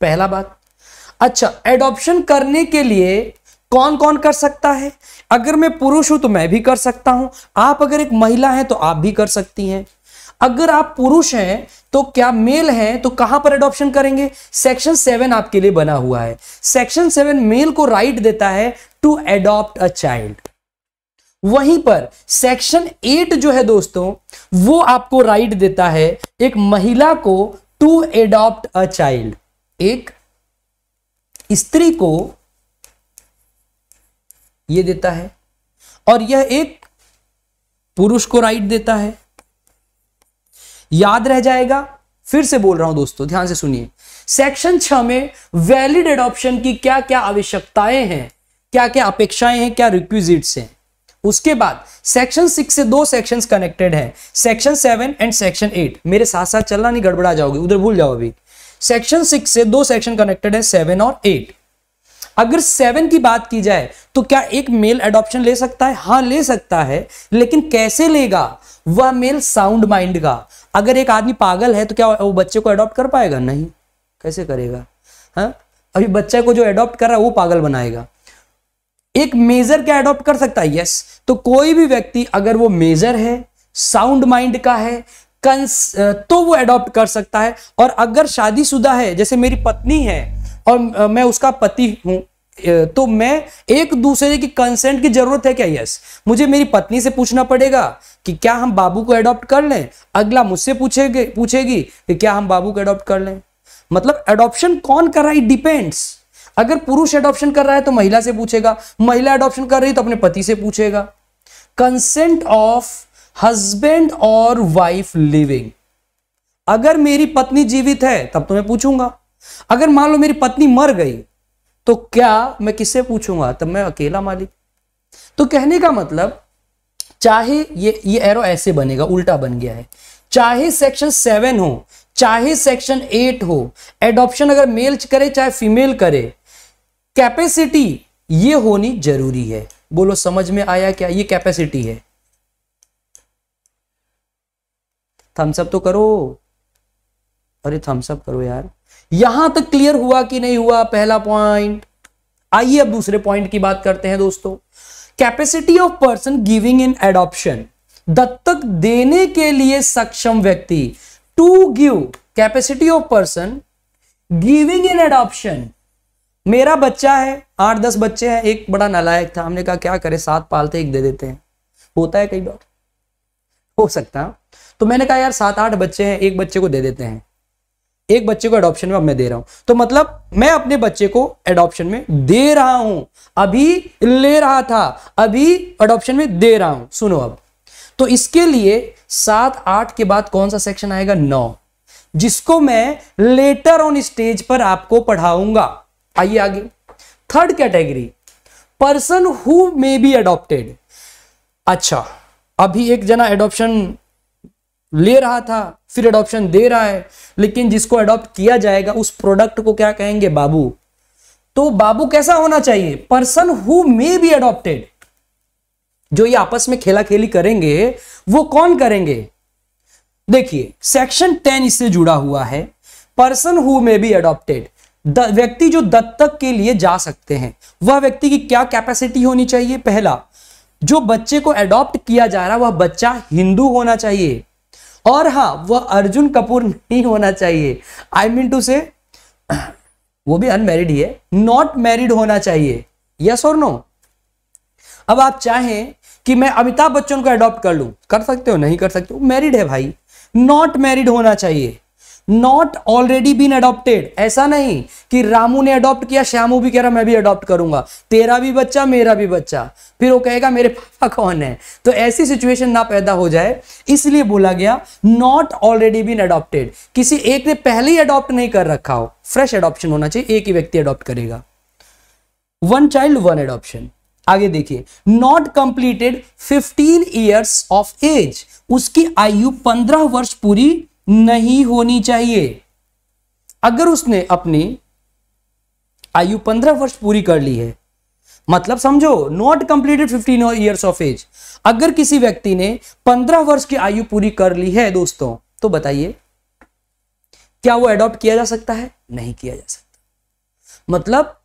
पहला बात अच्छा एडॉप्शन करने के लिए कौन कौन कर सकता है अगर मैं पुरुष हूं तो मैं भी कर सकता हूं आप अगर एक महिला हैं तो आप भी कर सकती हैं अगर आप पुरुष हैं तो क्या मेल हैं तो कहां पर एडॉप्शन करेंगे सेक्शन सेवन आपके लिए बना हुआ है सेक्शन सेवन मेल को राइट देता है टू एडॉप्ट अ चाइल्ड वहीं पर सेक्शन एट जो है दोस्तों वो आपको राइट देता है एक महिला को टू एडॉप्ट अ चाइल्ड एक स्त्री को ये देता है और यह एक पुरुष को राइट देता है याद रह जाएगा फिर से बोल रहा हूं दोस्तों ध्यान से सुनिए सेक्शन छह में वैलिड एडॉप्शन की क्या क्या आवश्यकताएं हैं क्या क्या अपेक्षाएं हैं क्या रिक्विजिट्स हैं उसके बाद सेक्शन सिक्स से दो सेक्शन कनेक्टेड है section seven and section eight मेरे साथ साथ चलना नहीं गड़बड़ा जाओगे उधर भूल जाओ अभी सेक्शन सिक्स से दो सेक्शन कनेक्टेड है सेवन और एट अगर सेवन की बात की जाए तो क्या एक मेल एडॉप्शन ले सकता है हाँ ले सकता है लेकिन कैसे लेगा वह मेल साउंड माइंड का अगर एक आदमी पागल है तो क्या वो बच्चे को एडॉप्ट कर पाएगा नहीं कैसे करेगा हाँ अभी बच्चे को जो एडॉप्ट कर रहा है वो पागल बनाएगा एक मेजर क्या अडॉप्ट कर सकता है यस तो कोई भी व्यक्ति अगर वो मेजर है साउंड माइंड का है कंस तो वो अडॉप्ट कर सकता है और अगर शादीशुदा है जैसे मेरी पत्नी है और मैं उसका पति हूं तो मैं एक दूसरे की कंसेंट की जरूरत है क्या यस मुझे मेरी पत्नी से पूछना पड़ेगा कि क्या हम बाबू को एडॉप्ट कर लें अगला मुझसे पूछेगी पूछेगी कि क्या हम बाबू को एडॉप्ट कर लें मतलब एडॉप्शन कौन कर रहा है डिपेंड्स अगर पुरुष एडॉप्शन कर रहा है तो महिला से पूछेगा महिला एडॉप्शन कर रही है तो अपने पति से पूछेगा कंसेंट ऑफ हस्बैंड और वाइफ लिविंग अगर मेरी पत्नी जीवित है तब तो मैं पूछूंगा अगर मान लो मेरी पत्नी मर गई तो क्या मैं किससे पूछूंगा तब मैं अकेला मालिक तो कहने का मतलब चाहे ये ये एरो ऐसे बनेगा उल्टा बन गया है चाहे सेक्शन सेवन हो चाहे सेक्शन एट हो एडॉप्शन अगर मेल करे चाहे फीमेल करे कैपेसिटी ये होनी जरूरी है बोलो समझ में आया क्या ये कैपेसिटी है थम्सअप तो करो अरे थम्सअप करो यार यहां तक क्लियर हुआ कि नहीं हुआ पहला पॉइंट आइए अब दूसरे पॉइंट की बात करते हैं दोस्तों capacity of person giving in adoption दत्तक देने के लिए सक्षम व्यक्ति to give capacity of person giving in adoption मेरा बच्चा है आठ दस बच्चे हैं एक बड़ा नालायक था हमने कहा क्या करें सात पालते एक दे देते हैं होता है कई बार हो सकता है तो मैंने कहा यार सात आठ बच्चे हैं एक बच्चे को दे देते हैं एक बच्चे को एडॉप्शन में अब मैं दे रहा हूं तो मतलब मैं अपने बच्चे को एडॉप्शन में दे रहा हूं अभी ले रहा था अभी एडॉप्शन में दे रहा हूं सुनो अब तो इसके लिए सात आठ के बाद कौन सा सेक्शन आएगा नौ जिसको मैं लेटर ऑन स्टेज पर आपको पढ़ाऊंगा आइए आगे third category person who may be adopted अच्छा अभी एक जना एडॉप्शन ले रहा था फिर एडॉप्शन दे रहा है लेकिन जिसको एडॉप्ट किया जाएगा उस प्रोडक्ट को क्या कहेंगे बाबू तो बाबू कैसा होना चाहिए person who may be adopted जो ये आपस में खेला खेली करेंगे वो कौन करेंगे देखिए सेक्शन टेन इससे जुड़ा हुआ है person who may be adopted व्यक्ति जो दत्तक के लिए जा सकते हैं वह व्यक्ति की क्या कैपेसिटी होनी चाहिए पहला जो बच्चे को एडॉप्ट किया जा रहा है वह बच्चा हिंदू होना चाहिए और हाँ वह अर्जुन कपूर नहीं होना चाहिए आई मीन टू से वो भी अनमेरिड ही है नॉट मैरिड होना चाहिए यस और नो अब आप चाहें कि मैं अमिताभ बच्चन को एडॉप्ट कर लू कर सकते हो नहीं कर सकते हो मैरिड है भाई नॉट मैरिड होना चाहिए नॉट ऑलरेडी बीन अडॉप्टेड ऐसा नहीं कि रामू ने अडॉप्ट किया श्यामू भी कह रहा मैं भी अडॉप्ट करूंगा तेरा भी बच्चा मेरा भी बच्चा फिर वो कहेगा मेरे पापा कौन है तो ऐसी सिचुएशन ना पैदा हो जाए इसलिए बोला गया नॉट ऑलरेडी बीन अडॉप्टेड किसी एक ने पहले ही अडॉप्ट नहीं कर रखा हो फ्रेश अडॉप्शन होना चाहिए एक ही व्यक्ति अडॉप्ट करेगा वन चाइल्ड वन एडॉप्शन आगे देखिए not completed 15 years of age उसकी आयु 15 वर्ष पूरी नहीं होनी चाहिए अगर उसने अपनी आयु पंद्रह वर्ष पूरी कर ली है मतलब समझो not completed fifteen years of age अगर किसी व्यक्ति ने पंद्रह वर्ष की आयु पूरी कर ली है दोस्तों तो बताइए क्या वो एडॉप्ट किया जा सकता है नहीं किया जा सकता मतलब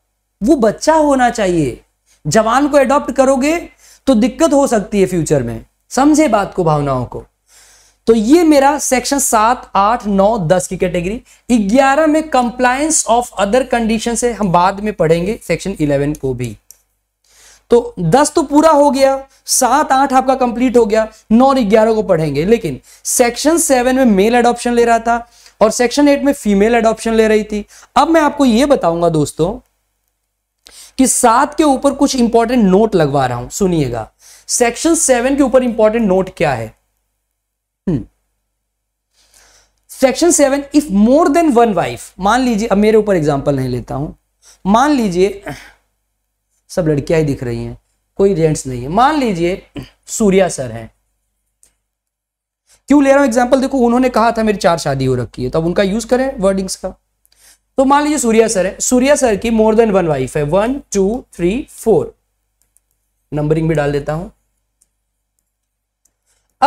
वो बच्चा होना चाहिए जवान को एडॉप्ट करोगे तो दिक्कत हो सकती है फ्यूचर में समझे बात को भावनाओं को तो ये मेरा सेक्शन सात आठ नौ दस की कैटेगरी ग्यारह में कंप्लायंस ऑफ अदर कंडीशन से हम बाद में पढ़ेंगे सेक्शन इलेवन को भी तो दस तो पूरा हो गया सात आठ आपका कंप्लीट हो गया नौ और ग्यारह को पढ़ेंगे लेकिन सेक्शन सेवन में मेल एडॉप्शन ले रहा था और सेक्शन एट में फीमेल एडॉप्शन ले रही थी अब मैं आपको यह बताऊंगा दोस्तों कि सात के ऊपर कुछ इंपॉर्टेंट नोट लगवा रहा हूं सुनिएगा सेक्शन सेवन के ऊपर इंपॉर्टेंट नोट क्या है section seven if more than one wife मान लीजिए अब मेरे ऊपर एग्जाम्पल नहीं लेता हूं मान लीजिए सब लड़कियां ही दिख रही हैं कोई जेंट्स नहीं है मान लीजिए सूर्या सर हैं क्यों ले रहा हूं एग्जाम्पल देखो उन्होंने कहा था मेरी चार शादी हो रखी है तो अब उनका यूज करें वर्डिंग्स का तो मान लीजिए सूर्या सर है सूर्या सर की मोर देन वन वाइफ है one two three four numbering भी डाल देता हूं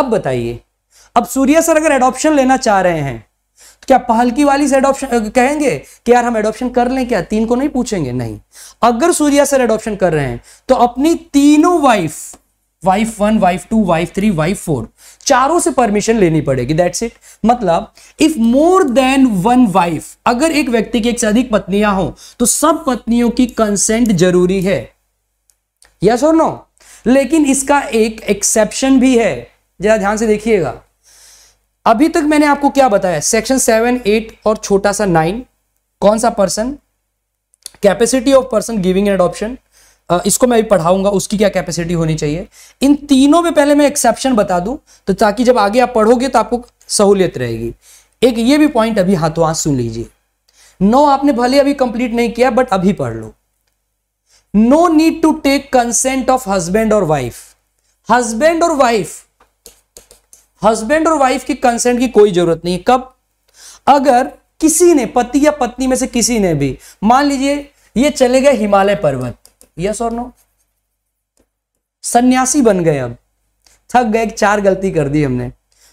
अब बताइए अब सूर्य सर अगर एडॉप्शन लेना चाह रहे हैं तो क्या पहलकी वाली से एडॉप्शन कहेंगे कि यार हम एडॉप्शन कर लें क्या तीन को नहीं पूछेंगे नहीं अगर सूर्या सर एडॉप्शन कर रहे हैं तो अपनी तीनों wife wife one wife two wife three wife four चारों से परमिशन लेनी पड़ेगी दैट्स इट मतलब if more than one wife अगर एक व्यक्ति की एक से अधिक पत्नियां हो तो सब पत्नियों की कंसेंट जरूरी है यस और नो लेकिन इसका एक एक्सेप्शन भी है जरा ध्यान से देखिएगा अभी तक मैंने आपको क्या बताया सेक्शन सेवन एट और छोटा सा नाइन कौन सा person capacity of person giving in adoption इसको मैं अभी पढ़ाऊंगा उसकी क्या कैपेसिटी होनी चाहिए इन तीनों में पहले मैं एक्सेप्शन बता दूं तो ताकि जब आगे आप पढ़ोगे तो आपको सहूलियत रहेगी एक ये भी पॉइंट अभी हाथों हाथ सुन लीजिए नो आपने भले अभी कंप्लीट नहीं किया बट अभी पढ़ लो no need to take consent of husband और वाइफ हजबेंड और वाइफ हस्बैंड और वाइफ की कंसेंट की कोई जरूरत नहीं है कब अगर किसी ने पति या पत्नी में से किसी ने भी मान लीजिए ये चले गए हिमालय पर्वत यस और नो सन्यासी बन गए अब थक गए चार गलती कर दी हमने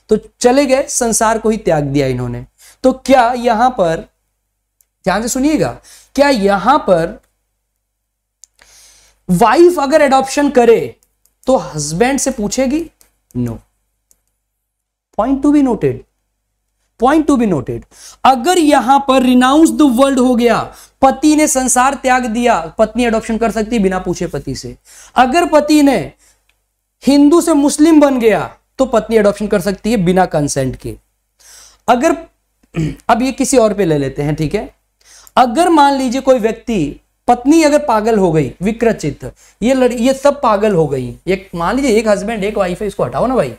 तो चले गए संसार को ही त्याग दिया इन्होंने तो क्या यहां पर ध्यान से सुनिएगा क्या यहां पर वाइफ अगर एडॉप्शन करे तो हस्बैंड से पूछेगी no no. Point to be noted point to be noted अगर यहां पर रिनाउंस द वर्ल्ड हो गया पति ने संसार त्याग दिया पत्नी एडॉप्शन कर सकती बिना पूछे पति से अगर पति ने हिंदू से मुस्लिम बन गया तो पत्नी एडॉप्शन कर सकती है बिना कंसेंट के अगर अब ये किसी और पे ले लेते हैं ठीक है अगर मान लीजिए कोई व्यक्ति पत्नी अगर पागल हो गई विकृत ये लड़ ये सब पागल हो गई एक मान लीजिए एक हस्बैंड एक वाइफ है इसको हटाओ ना भाई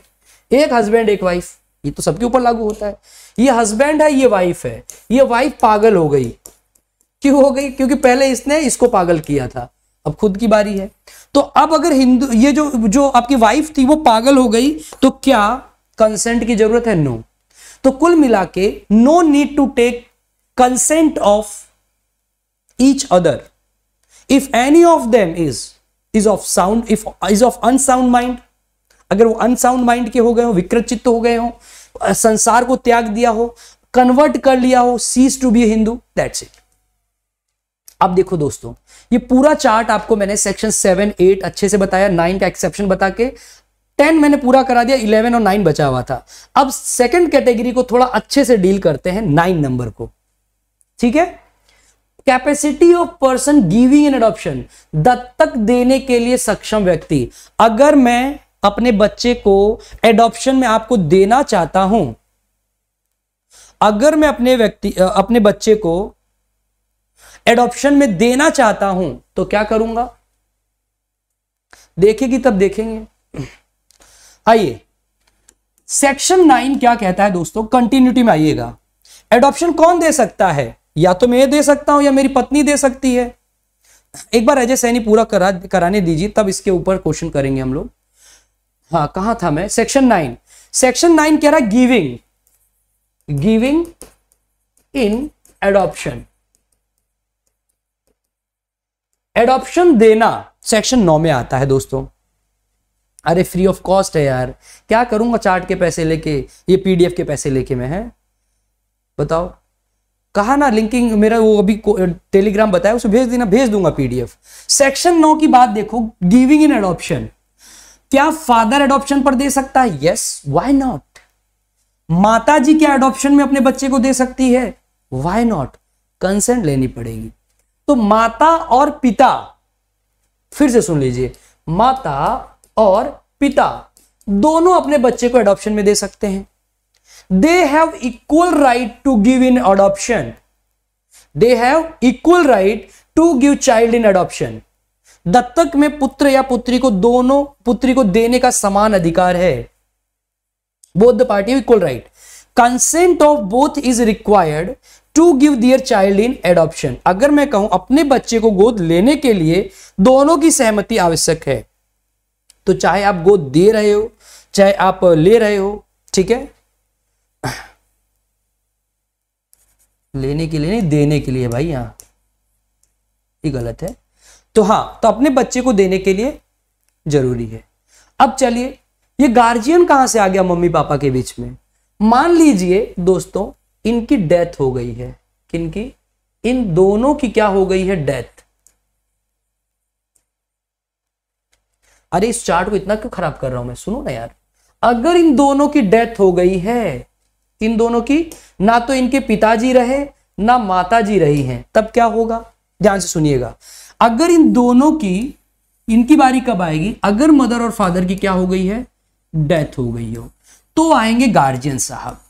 एक हस्बैंड एक वाइफ ये तो सबके ऊपर लागू होता है ये हस्बैंड है ये वाइफ है ये वाइफ पागल हो गई क्यों हो गई क्योंकि पहले इसने इसको पागल किया था अब खुद की बारी है तो अब अगर हिंदू ये जो जो आपकी वाइफ थी वो पागल हो गई तो क्या कंसेंट की जरूरत है नो तो कुल मिला के no need to take consent of each other if any of them is is of sound if is of unsound mind अगर वो अनसाउंड माइंड के हो गए हो विकृत चित्त हो गए हो संसार को त्याग दिया हो कन्वर्ट कर लिया हो ceases to be Hindu that's it अब देखो दोस्तों ये पूरा चार्ट आपको मैंने सेक्शन सेवन एट अच्छे से बताया नाइन का एक्सेप्शन बता के टेन मैंने पूरा करा दिया इलेवन और नाइन बचा हुआ था अब सेकंड कैटेगरी को थोड़ा अच्छे से डील करते हैं नाइन नंबर को ठीक है capacity of person giving an adoption दत्तक देने के लिए सक्षम व्यक्ति अगर मैं अपने बच्चे को एडॉप्शन में आपको देना चाहता हूं अगर मैं अपने व्यक्ति अपने बच्चे को एडॉप्शन में देना चाहता हूं तो क्या करूंगा देखेगी तब देखेंगे आइए सेक्शन नाइन क्या कहता है दोस्तों कंटिन्यूटी में आइएगा एडॉप्शन कौन दे सकता है या तो मैं दे सकता हूं या मेरी पत्नी दे सकती है एक बार अजय सैनी पूरा करा कराने दीजिए तब इसके ऊपर क्वेश्चन करेंगे हम लोग हाँ कहा था मैं सेक्शन नाइन सेक्शन नाइन कह रहा giving giving in adoption adoption देना सेक्शन नौ में आता है दोस्तों अरे फ्री ऑफ कॉस्ट है यार क्या करूंगा चार्ट के पैसे लेके ये पीडीएफ के पैसे लेके मैं है बताओ कहा ना लिंकिंग मेरा वो अभी टेलीग्राम बताया उसे भेज देना भेज दूंगा पीडीएफ सेक्शन नौ की बात देखो गिविंग इन एडॉप्शन क्या फादर एडॉप्शन पर दे सकता है यस वाई नॉट माता जी क्या एडॉप्शन में अपने बच्चे को दे सकती है वाई नॉट कंसेंट लेनी पड़ेगी तो माता और पिता फिर से सुन लीजिए माता और पिता दोनों अपने बच्चे को एडॉप्शन में दे सकते हैं they have equal right to give in adoption they have equal right to give child in adoption दत्तक में पुत्र या पुत्री को दोनों पुत्री को देने का समान अधिकार है both the party equal right consent of both is required to give their child in adoption अगर मैं कहूं अपने बच्चे को गोद लेने के लिए दोनों की सहमति आवश्यक है तो चाहे आप गोद दे रहे हो चाहे आप ले रहे हो ठीक है लेने के लिए नहीं देने के लिए भाई यहां ये गलत है तो हाँ तो अपने बच्चे को देने के लिए जरूरी है अब चलिए ये गार्जियन कहां से आ गया मम्मी पापा के बीच में मान लीजिए दोस्तों इनकी डेथ हो गई है किनकी इन दोनों की क्या हो गई है डेथ अरे इस चार्ट को इतना क्यों खराब कर रहा हूं मैं सुनो ना यार अगर इन दोनों की डेथ हो गई है इन दोनों की ना तो इनके पिताजी रहे ना माताजी रही हैं तब क्या होगा ध्यान से सुनिएगा अगर इन दोनों की इनकी बारी कब आएगी अगर मदर और फादर की क्या हो गई है डेथ हो गई हो तो आएंगे गार्जियन साहब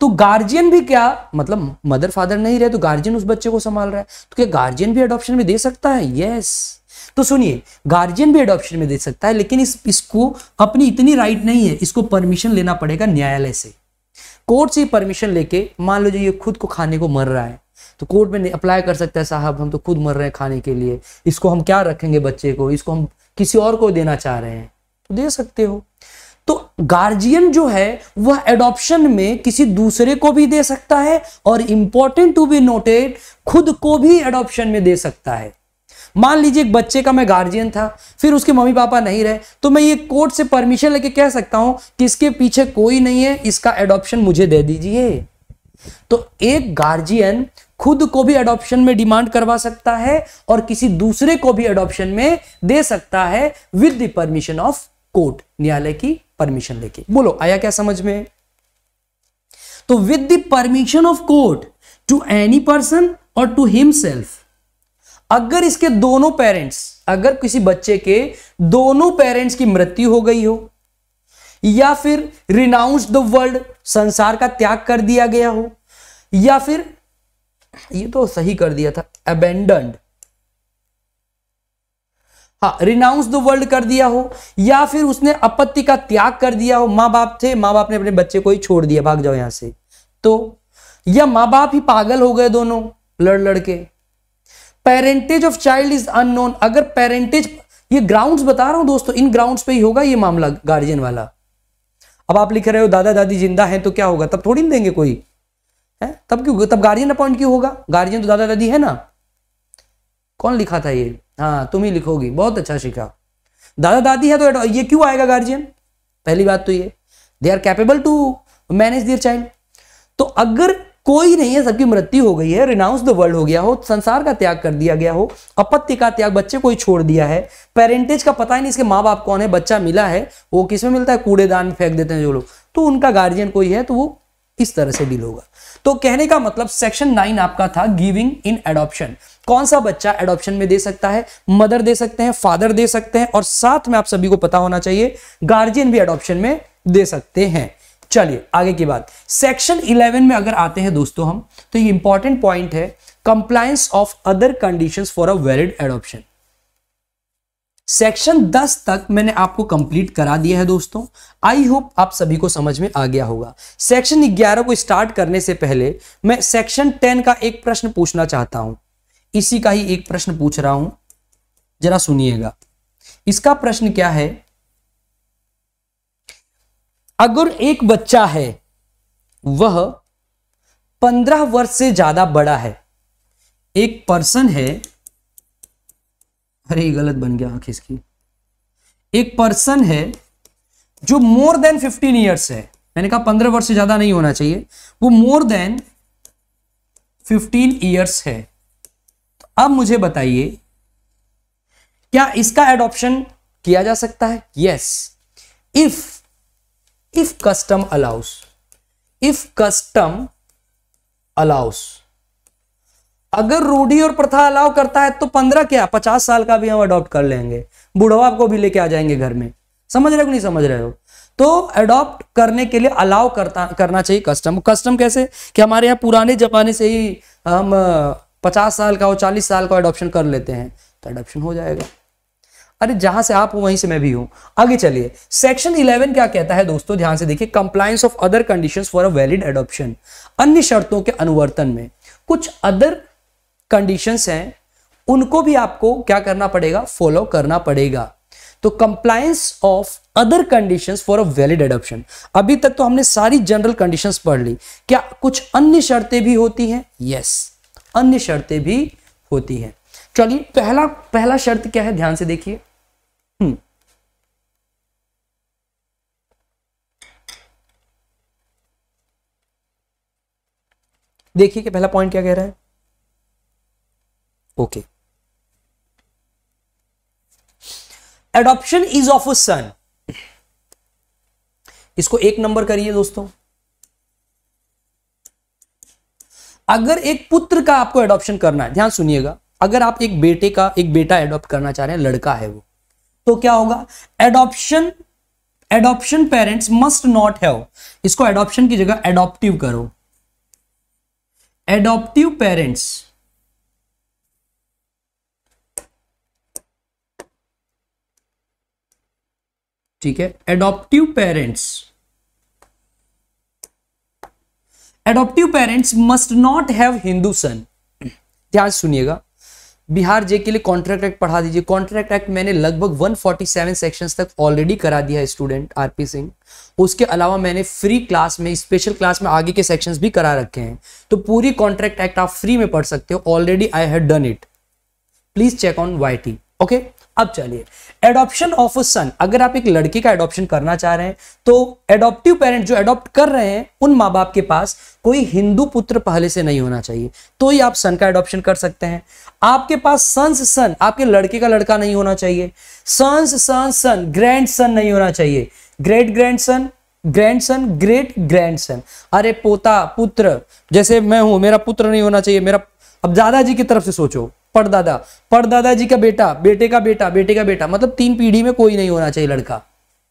तो गार्जियन भी क्या मतलब मदर फादर नहीं रहे तो गार्जियन उस बच्चे को संभाल रहा है तो क्या गार्जियन भी एडॉप्शन में दे सकता है यस तो सुनिए गार्जियन भी एडॉप्शन में दे सकता है लेकिन इस इसको अपनी इतनी राइट नहीं है इसको परमिशन लेना पड़ेगा न्यायालय से कोर्ट से परमिशन लेके मान लो जो ये खुद को खाने को मर रहा है तो कोर्ट में अप्लाई कर सकता है साहब हम तो खुद मर रहे हैं खाने के लिए इसको हम क्या रखेंगे बच्चे को इसको हम किसी और को देना चाह रहे हैं तो दे सकते हो तो गार्जियन जो है वह एडॉप्शन में किसी दूसरे को भी दे सकता है और इंपॉर्टेंट टू बी नोटेड खुद को भी एडॉप्शन में दे सकता है मान लीजिए एक बच्चे का मैं गार्जियन था फिर उसके मम्मी पापा नहीं रहे तो मैं ये कोर्ट से परमिशन लेके कह सकता हूं कि इसके पीछे कोई नहीं है इसका एडॉप्शन मुझे दे दीजिए तो एक गार्जियन खुद को भी अडॉप्शन में डिमांड करवा सकता है और किसी दूसरे को भी अडॉप्शन में दे सकता है with the permission of court न्यायालय की परमिशन लेके बोलो आया क्या समझ में तो with the permission of court to any person और टू हिमसेल्फ अगर इसके दोनों पेरेंट्स अगर किसी बच्चे के दोनों पेरेंट्स की मृत्यु हो गई हो या फिर रिनाउंस द वर्ल्ड संसार का त्याग कर दिया गया हो या फिर ये तो सही कर दिया था अबेंडन हाँ रिनाउंस द वर्ल्ड कर दिया हो या फिर उसने अपत्ति का त्याग कर दिया हो माँ बाप थे माँ बाप ने अपने बच्चे को ही छोड़ दिया भाग जाओ यहां से तो या माँ बाप ही पागल हो गए दोनों लड़ लड़के parentage of child is unknown अगर पेरेंटेज ये ग्राउंड्स बता रहा हूं दोस्तों इन ग्राउंड्स पे ही होगा ये मामला गार्जियन वाला अब आप लिख रहे हो दादा दादी जिंदा है तो क्या होगा तब थोड़ी देंगे कोई है तब क्यों तब गार्जियन अपॉइंट क्यों होगा गार्जियन तो दादा दादी है ना कौन लिखा था ये हाँ तुम ही लिखोगी बहुत अच्छा शिखा दादा दादी है तो ये क्यों आएगा गार्जियन पहली बात तो ये they are capable to manage their child तो अगर कोई नहीं है सबकी मृत्यु हो गई है रिनाउंस द वर्ल्ड हो गया हो संसार का त्याग कर दिया गया हो अपत्य का त्याग बच्चे को ही छोड़ दिया है पेरेंटेज का पता ही नहीं इसके माँ बाप कौन है बच्चा मिला है वो किसमें मिलता है कूड़ेदान में फेंक देते हैं जो लोग तो उनका गार्जियन कोई है तो वो इस तरह से डील होगा तो कहने का मतलब सेक्शन नाइन आपका था गिविंग इन एडॉप्शन कौन सा बच्चा एडॉप्शन में दे सकता है मदर दे सकते हैं फादर दे सकते हैं और साथ में आप सभी को पता होना चाहिए गार्जियन भी एडॉप्शन में दे सकते हैं चलिए आगे की बात सेक्शन 11 में अगर आते हैं दोस्तों हम तो ये इंपॉर्टेंट पॉइंट है compliance of other conditions for a valid adoption section 10 तक मैंने आपको कंप्लीट करा दिया है दोस्तों आई होप आप सभी को समझ में आ गया होगा सेक्शन 11 को स्टार्ट करने से पहले मैं सेक्शन 10 का एक प्रश्न पूछना चाहता हूं इसी का ही एक प्रश्न पूछ रहा हूं जरा सुनिएगा इसका प्रश्न क्या है अगर एक बच्चा है वह पंद्रह वर्ष से ज्यादा बड़ा है एक पर्सन है अरे ये गलत बन गया आंख इसकी एक पर्सन है जो मोर देन फिफ्टीन ईयर्स है मैंने कहा पंद्रह वर्ष से ज्यादा नहीं होना चाहिए वो मोर देन फिफ्टीन ईयर्स है तो अब मुझे बताइए क्या इसका एडॉप्शन किया जा सकता है yes if if custom allows if custom allows अगर रूढ़ी और प्रथा अलाव करता है तो पंद्रह क्या पचास साल का भी हम अडॉप्ट कर लेंगे बुढ़वा को भी लेके आ जाएंगे घर में समझ रहे हो नहीं समझ रहे हो तो अडॉप्ट करने के लिए अलाउ करता करना चाहिए कस्टम कस्टम कैसे कि हमारे यहाँ पुराने जमाने से ही हम पचास साल का हो चालीस साल का अडॉप्शन कर लेते हैं तो अडॉप्शन हो जाएगा अरे जहां से आप हो वहीं से मैं भी हूं आगे चलिए सेक्शन 11 क्या कहता है दोस्तों ध्यान से देखिए compliance of other conditions for a valid adoption अन्य शर्तों के अनुवर्तन में कुछ अदर कंडीशंस हैं उनको भी आपको क्या करना पड़ेगा फॉलो करना पड़ेगा तो compliance of other conditions for a valid adoption अभी तक तो हमने सारी जनरल कंडीशंस पढ़ ली क्या कुछ अन्य शर्तें भी होती हैं यस yes, अन्य शर्तें भी होती हैं चलिए पहला पहला शर्त क्या है ध्यान से देखिए हम्म। देखिए कि पहला पॉइंट क्या कह रहा है okay adoption is of a son इसको एक नंबर करिए दोस्तों अगर एक पुत्र का आपको एडॉप्शन करना है ध्यान सुनिएगा अगर आप एक बेटे का एक बेटा एडॉप्ट करना चाह रहे हैं लड़का है वो तो क्या होगा adoption adoption parents must not have इसको एडॉप्शन की जगह एडॉप्टिव करो एडॉप्टिव पेरेंट्स ठीक है adoptive parents adoptive parents must not have Hindu son ध्यान सुनिएगा बिहार जे के लिए कॉन्ट्रैक्ट एक्ट पढ़ा दीजिए कॉन्ट्रैक्ट एक्ट मैंने लगभग 147 सेक्शंस तक ऑलरेडी करा दिया है स्टूडेंट आरपी सिंह उसके अलावा मैंने फ्री क्लास में स्पेशल क्लास में आगे के सेक्शंस भी करा रखे हैं तो पूरी कॉन्ट्रैक्ट एक्ट आप फ्री में पढ़ सकते हो already I have done it please check on why okay अब चलिए एडॉप्शन ऑफ अ सन अगर आप एक लड़की का एडॉप्शन करना चाह रहे हैं तो एडॉप्टिव पेरेंट जो एडॉप्ट कर रहे हैं उन माँ बाप के पास कोई हिंदू पुत्र पहले से नहीं होना चाहिए तो ही आप सन का एडॉप्शन कर सकते हैं आपके पास सन्स सन आपके लड़के का लड़का नहीं होना चाहिए सन्स सन सन ग्रैंड सन नहीं होना चाहिए great grandson grandson great grandson अरे पोता पुत्र जैसे मैं हूं मेरा पुत्र नहीं होना चाहिए मेरा अब दादाजी की तरफ से सोचो परदादा परदादा जी का बेटा बेटे का बेटा बेटे का बेटा मतलब तीन पीढ़ी में कोई नहीं होना चाहिए लड़का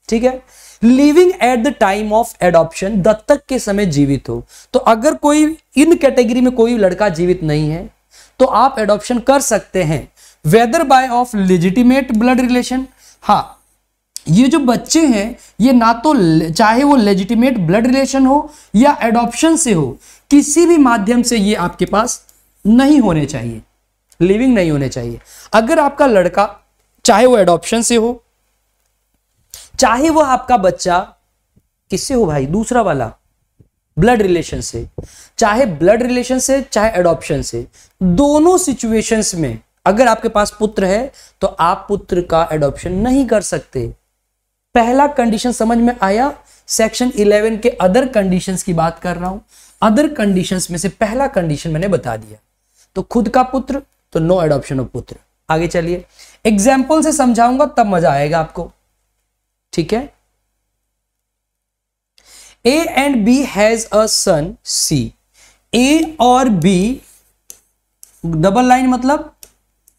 ठीक है living at the time of adoption दत्तक के समय जीवित हो तो अगर कोई इन कैटेगरी में कोई लड़का जीवित नहीं है तो आप एडॉप्शन कर सकते हैं whether by of legitimate blood relation हा ये जो बच्चे हैं ये ना तो चाहे वो लेजिटिमेट ब्लड रिलेशन हो या एडॉप्शन से हो किसी भी माध्यम से ये आपके पास नहीं होने चाहिए लिविंग नहीं होने चाहिए अगर आपका लड़का चाहे वो एडॉप्शन से हो चाहे वो आपका बच्चा किससे हो भाई दूसरा वाला ब्लड रिलेशन से चाहे ब्लड रिलेशन से चाहे एडॉप्शन से दोनों सिचुएशंस में अगर आपके पास पुत्र है तो आप पुत्र का एडॉप्शन नहीं कर सकते पहला कंडीशन समझ में आया सेक्शन 11 के अदर कंडीशंस की बात कर रहा हूं अदर कंडीशंस में से पहला कंडीशन मैंने बता दिया तो खुद का पुत्र तो नो एडॉप्शन ऑफ पुत्र आगे चलिए एग्जाम्पल से समझाऊंगा तब मजा आएगा आपको ठीक है A and B has a son C A और बी डबल लाइन मतलब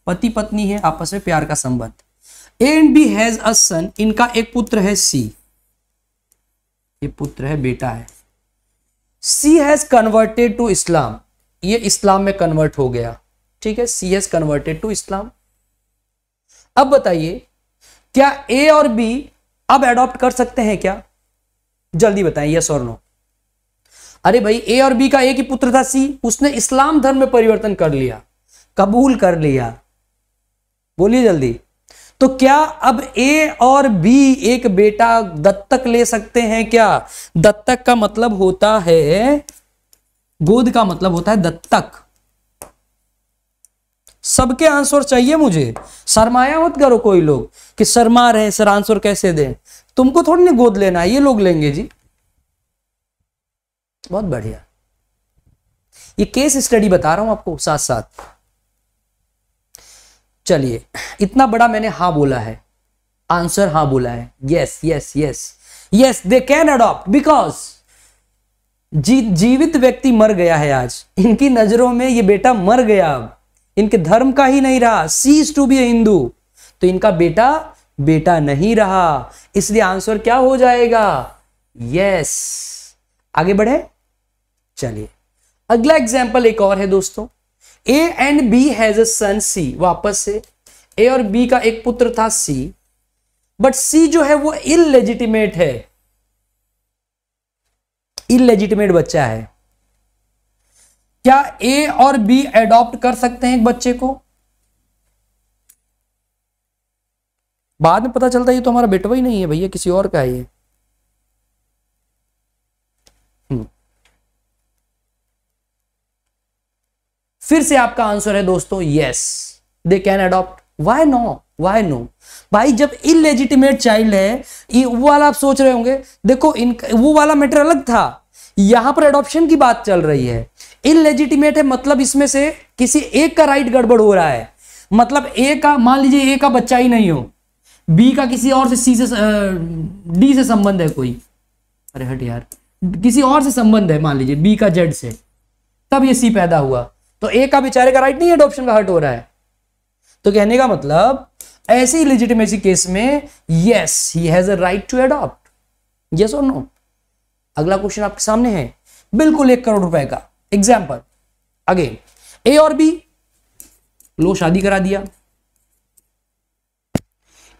पति पत्नी है आपस में प्यार का संबंध A and B has a son इनका एक पुत्र है सी ये पुत्र है बेटा है C has converted to Islam ये इस्लाम में कन्वर्ट हो गया ठीक है C has converted to Islam अब बताइए क्या ए और बी अब एडॉप्ट कर सकते हैं क्या जल्दी बताएं यस और नो अरे भाई ए और बी का एक ही पुत्र था सी उसने इस्लाम धर्म में परिवर्तन कर लिया कबूल कर लिया बोलिए जल्दी तो क्या अब ए और बी एक बेटा दत्तक ले सकते हैं क्या दत्तक का मतलब होता है गोद का मतलब होता है दत्तक सबके आंसर चाहिए मुझे शरमाया मत करो कोई लोग कि शर्मा रहे सर आंसर कैसे दें तुमको थोड़ी ना गोद लेना ये लोग लेंगे जी बहुत बढ़िया ये केस स्टडी बता रहा हूं आपको साथ साथ चलिए इतना बड़ा मैंने हा बोला है आंसर हा बोला है yes yes yes yes they can adopt because जी जीवित व्यक्ति मर गया है आज इनकी नजरों में ये बेटा मर गया अब इनके धर्म का ही नहीं रहा ceases to be a Hindu तो इनका बेटा बेटा नहीं रहा इसलिए आंसर क्या हो जाएगा यस आगे बढ़े चलिए अगला एग्जाम्पल एक और है दोस्तों A and B has a son C वापस से ए और बी का एक पुत्र था सी बट सी जो है वो इलेजिटिमेट है इलेजिटिमेट बच्चा है क्या ए और बी एडॉप्ट कर सकते हैं एक बच्चे को बाद में पता चलता है ये तो हमारा बेटवा ही नहीं है भैया किसी और का है ये हम्म। फिर से आपका आंसर है दोस्तों yes they can adopt why no why no भाई जब इलेजिटिमेट चाइल्ड है ये वो वाला आप सोच रहे होंगे देखो इन वो वाला मैटर अलग था यहां पर एडॉप्शन की बात चल रही है इनलेजिटिमेट है मतलब इसमें से किसी एक का राइट गड़बड़ हो रहा है मतलब ए का मान लीजिए ए का बच्चा ही नहीं हो बी का किसी और से सी से डी से संबंध है कोई अरे हट यार किसी और से संबंध है मान लीजिए बी का जेड से तब ये सी पैदा हुआ तो ए का बेचारे का राइट नहीं है अडोप्शन का हट हो रहा है तो कहने का मतलब ऐसे ही लेजिटिमेसी केस में yes he has a right to adopt yes और नो अगला क्वेश्चन आपके सामने है बिल्कुल एक करोड़ रुपए का एग्जाम्पल अगेन ए और बी लो शादी करा दिया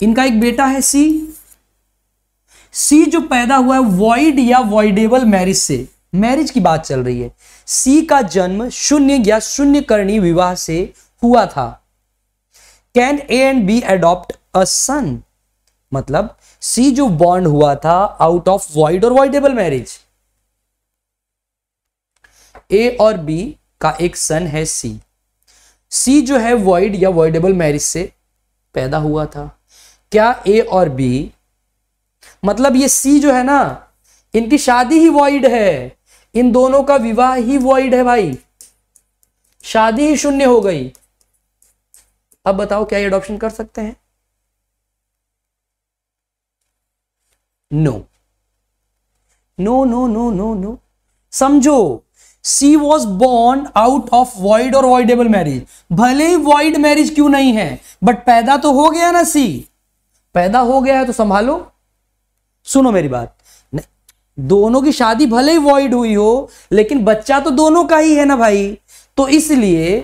इनका एक बेटा है सी सी जो पैदा हुआ है वॉइड या वॉइडेबल मैरिज से मैरिज की बात चल रही है सी का जन्म शून्य या शून्य करणी विवाह से हुआ था can A and B adopt a son मतलब सी जो बॉन्ड हुआ था आउट ऑफ वॉइड और वॉइडेबल मैरिज ए और बी का एक सन है सी सी जो है वॉइड या वॉइडेबल मैरिज से पैदा हुआ था क्या ए और बी मतलब ये सी जो है ना इनकी शादी ही वॉइड है इन दोनों का विवाह ही वॉइड है भाई शादी ही शून्य हो गई अब बताओ क्या ये अडॉप्शन कर सकते हैं no no no no no no समझो C was born out of void और वॉइडेबल मैरिज भले ही वॉइड मैरिज क्यों नहीं है बट पैदा तो हो गया ना सी पैदा हो गया है तो संभालो सुनो मेरी बात दोनों की शादी भले ही वॉइड हुई हो लेकिन बच्चा तो दोनों का ही है ना भाई तो इसलिए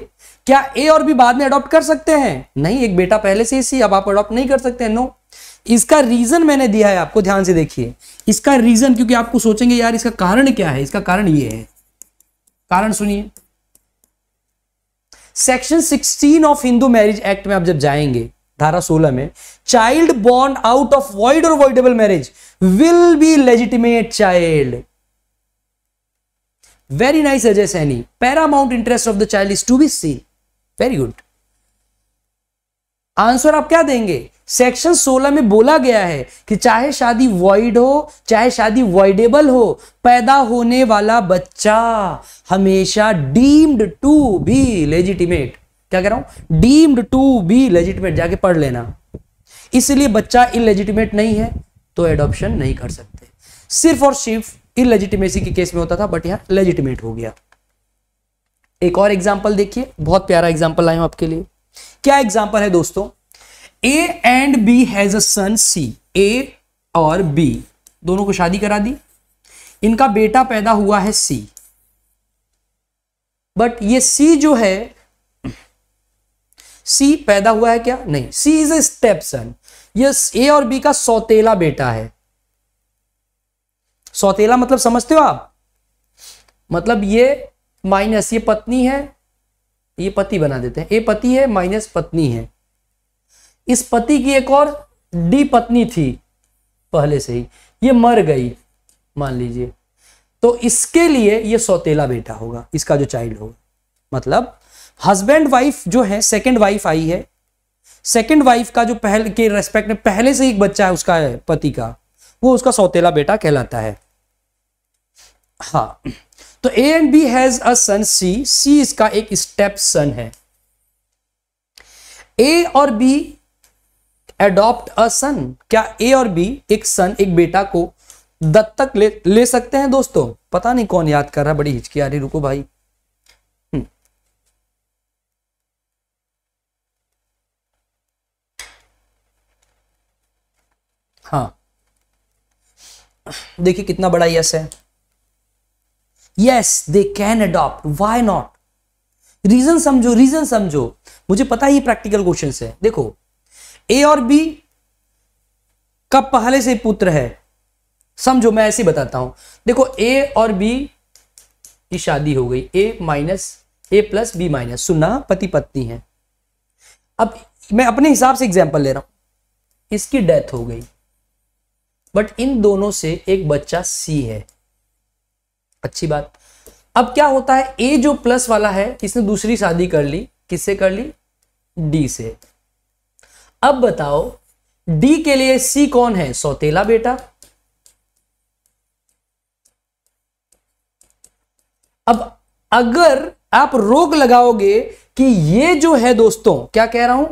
क्या ए और बी बाद में अडॉप्ट कर सकते हैं नहीं एक बेटा पहले से ही सी अब आप अडॉप्ट नहीं कर सकते नो इसका रीजन मैंने दिया है आपको ध्यान से देखिए इसका रीजन क्योंकि आपको सोचेंगे यार इसका कारण क्या है इसका कारण ये है कारण सुनिए section 16 of Hindu marriage act में आप जब जाएंगे धारा 16 में child born out of void और voidable marriage will be legitimate child very nice Ajay Saini paramount interest of the child is to be seen very good answer आप क्या देंगे सेक्शन 16 में बोला गया है कि चाहे शादी वॉइड हो चाहे शादी वॉइडेबल हो पैदा होने वाला बच्चा हमेशा डीम्ड टू बी लेजिटिमेट क्या कह रहा हूं डीम्ड टू बी लेजिटिमेट जाके पढ़ लेना इसलिए बच्चा इलेजिटिमेट नहीं है तो एडॉप्शन नहीं कर सकते सिर्फ और सिर्फ इलेजिटिमेसी के केस में होता था बट यहां लेजिटिमेट हो गया एक और एग्जाम्पल देखिए बहुत प्यारा एग्जाम्पल आया हूं आपके लिए क्या एग्जाम्पल है दोस्तों A and B has son C A और बी दोनों को शादी करा दी इनका बेटा पैदा हुआ है सी बट ये सी जो है सी पैदा हुआ है क्या नहीं C is a stepson yes A और बी का सौतेला बेटा है सौतेला मतलब समझते हो आप मतलब ये माइनस ये पत्नी है ये पति बना देते हैं ए पति है माइनस पत्नी है इस पति की एक और डी पत्नी थी पहले से ही ये मर गई मान लीजिए तो इसके लिए ये सौतेला बेटा होगा इसका जो चाइल्ड होगा मतलब हस्बैंड वाइफ जो है सेकंड वाइफ आई है सेकंड वाइफ का जो पहले के रेस्पेक्ट में पहले से एक बच्चा है उसका पति का वो उसका सौतेला बेटा कहलाता है हाँ तो A and B has a son C C इसका एक स्टेप सन है ए और बी एडॉप्ट अ सन क्या ए और बी एक सन एक बेटा को दत्तक ले ले सकते हैं दोस्तों पता नहीं कौन याद कर रहा बड़ी हिचकी आ रही रुको भाई हम्म। हाँ देखिए कितना बड़ा यस है yes they can adopt why not reason समझो रीजन समझो मुझे पता ही प्रैक्टिकल क्वेश्चन है देखो ए और बी का पहले से पुत्र है समझो मैं ऐसे बताता हूं देखो ए और बी की शादी हो गई A minus A plus B minus सुना पति पत्नी है अब मैं अपने हिसाब से एग्जाम्पल ले रहा हूं इसकी डेथ हो गई बट इन दोनों से एक बच्चा सी है अच्छी बात अब क्या होता है ए जो प्लस वाला है किसने दूसरी शादी कर ली किससे कर ली डी से अब बताओ डी के लिए सी कौन है सौतेला बेटा अब अगर आप रोक लगाओगे कि ये जो है दोस्तों क्या कह रहा हूं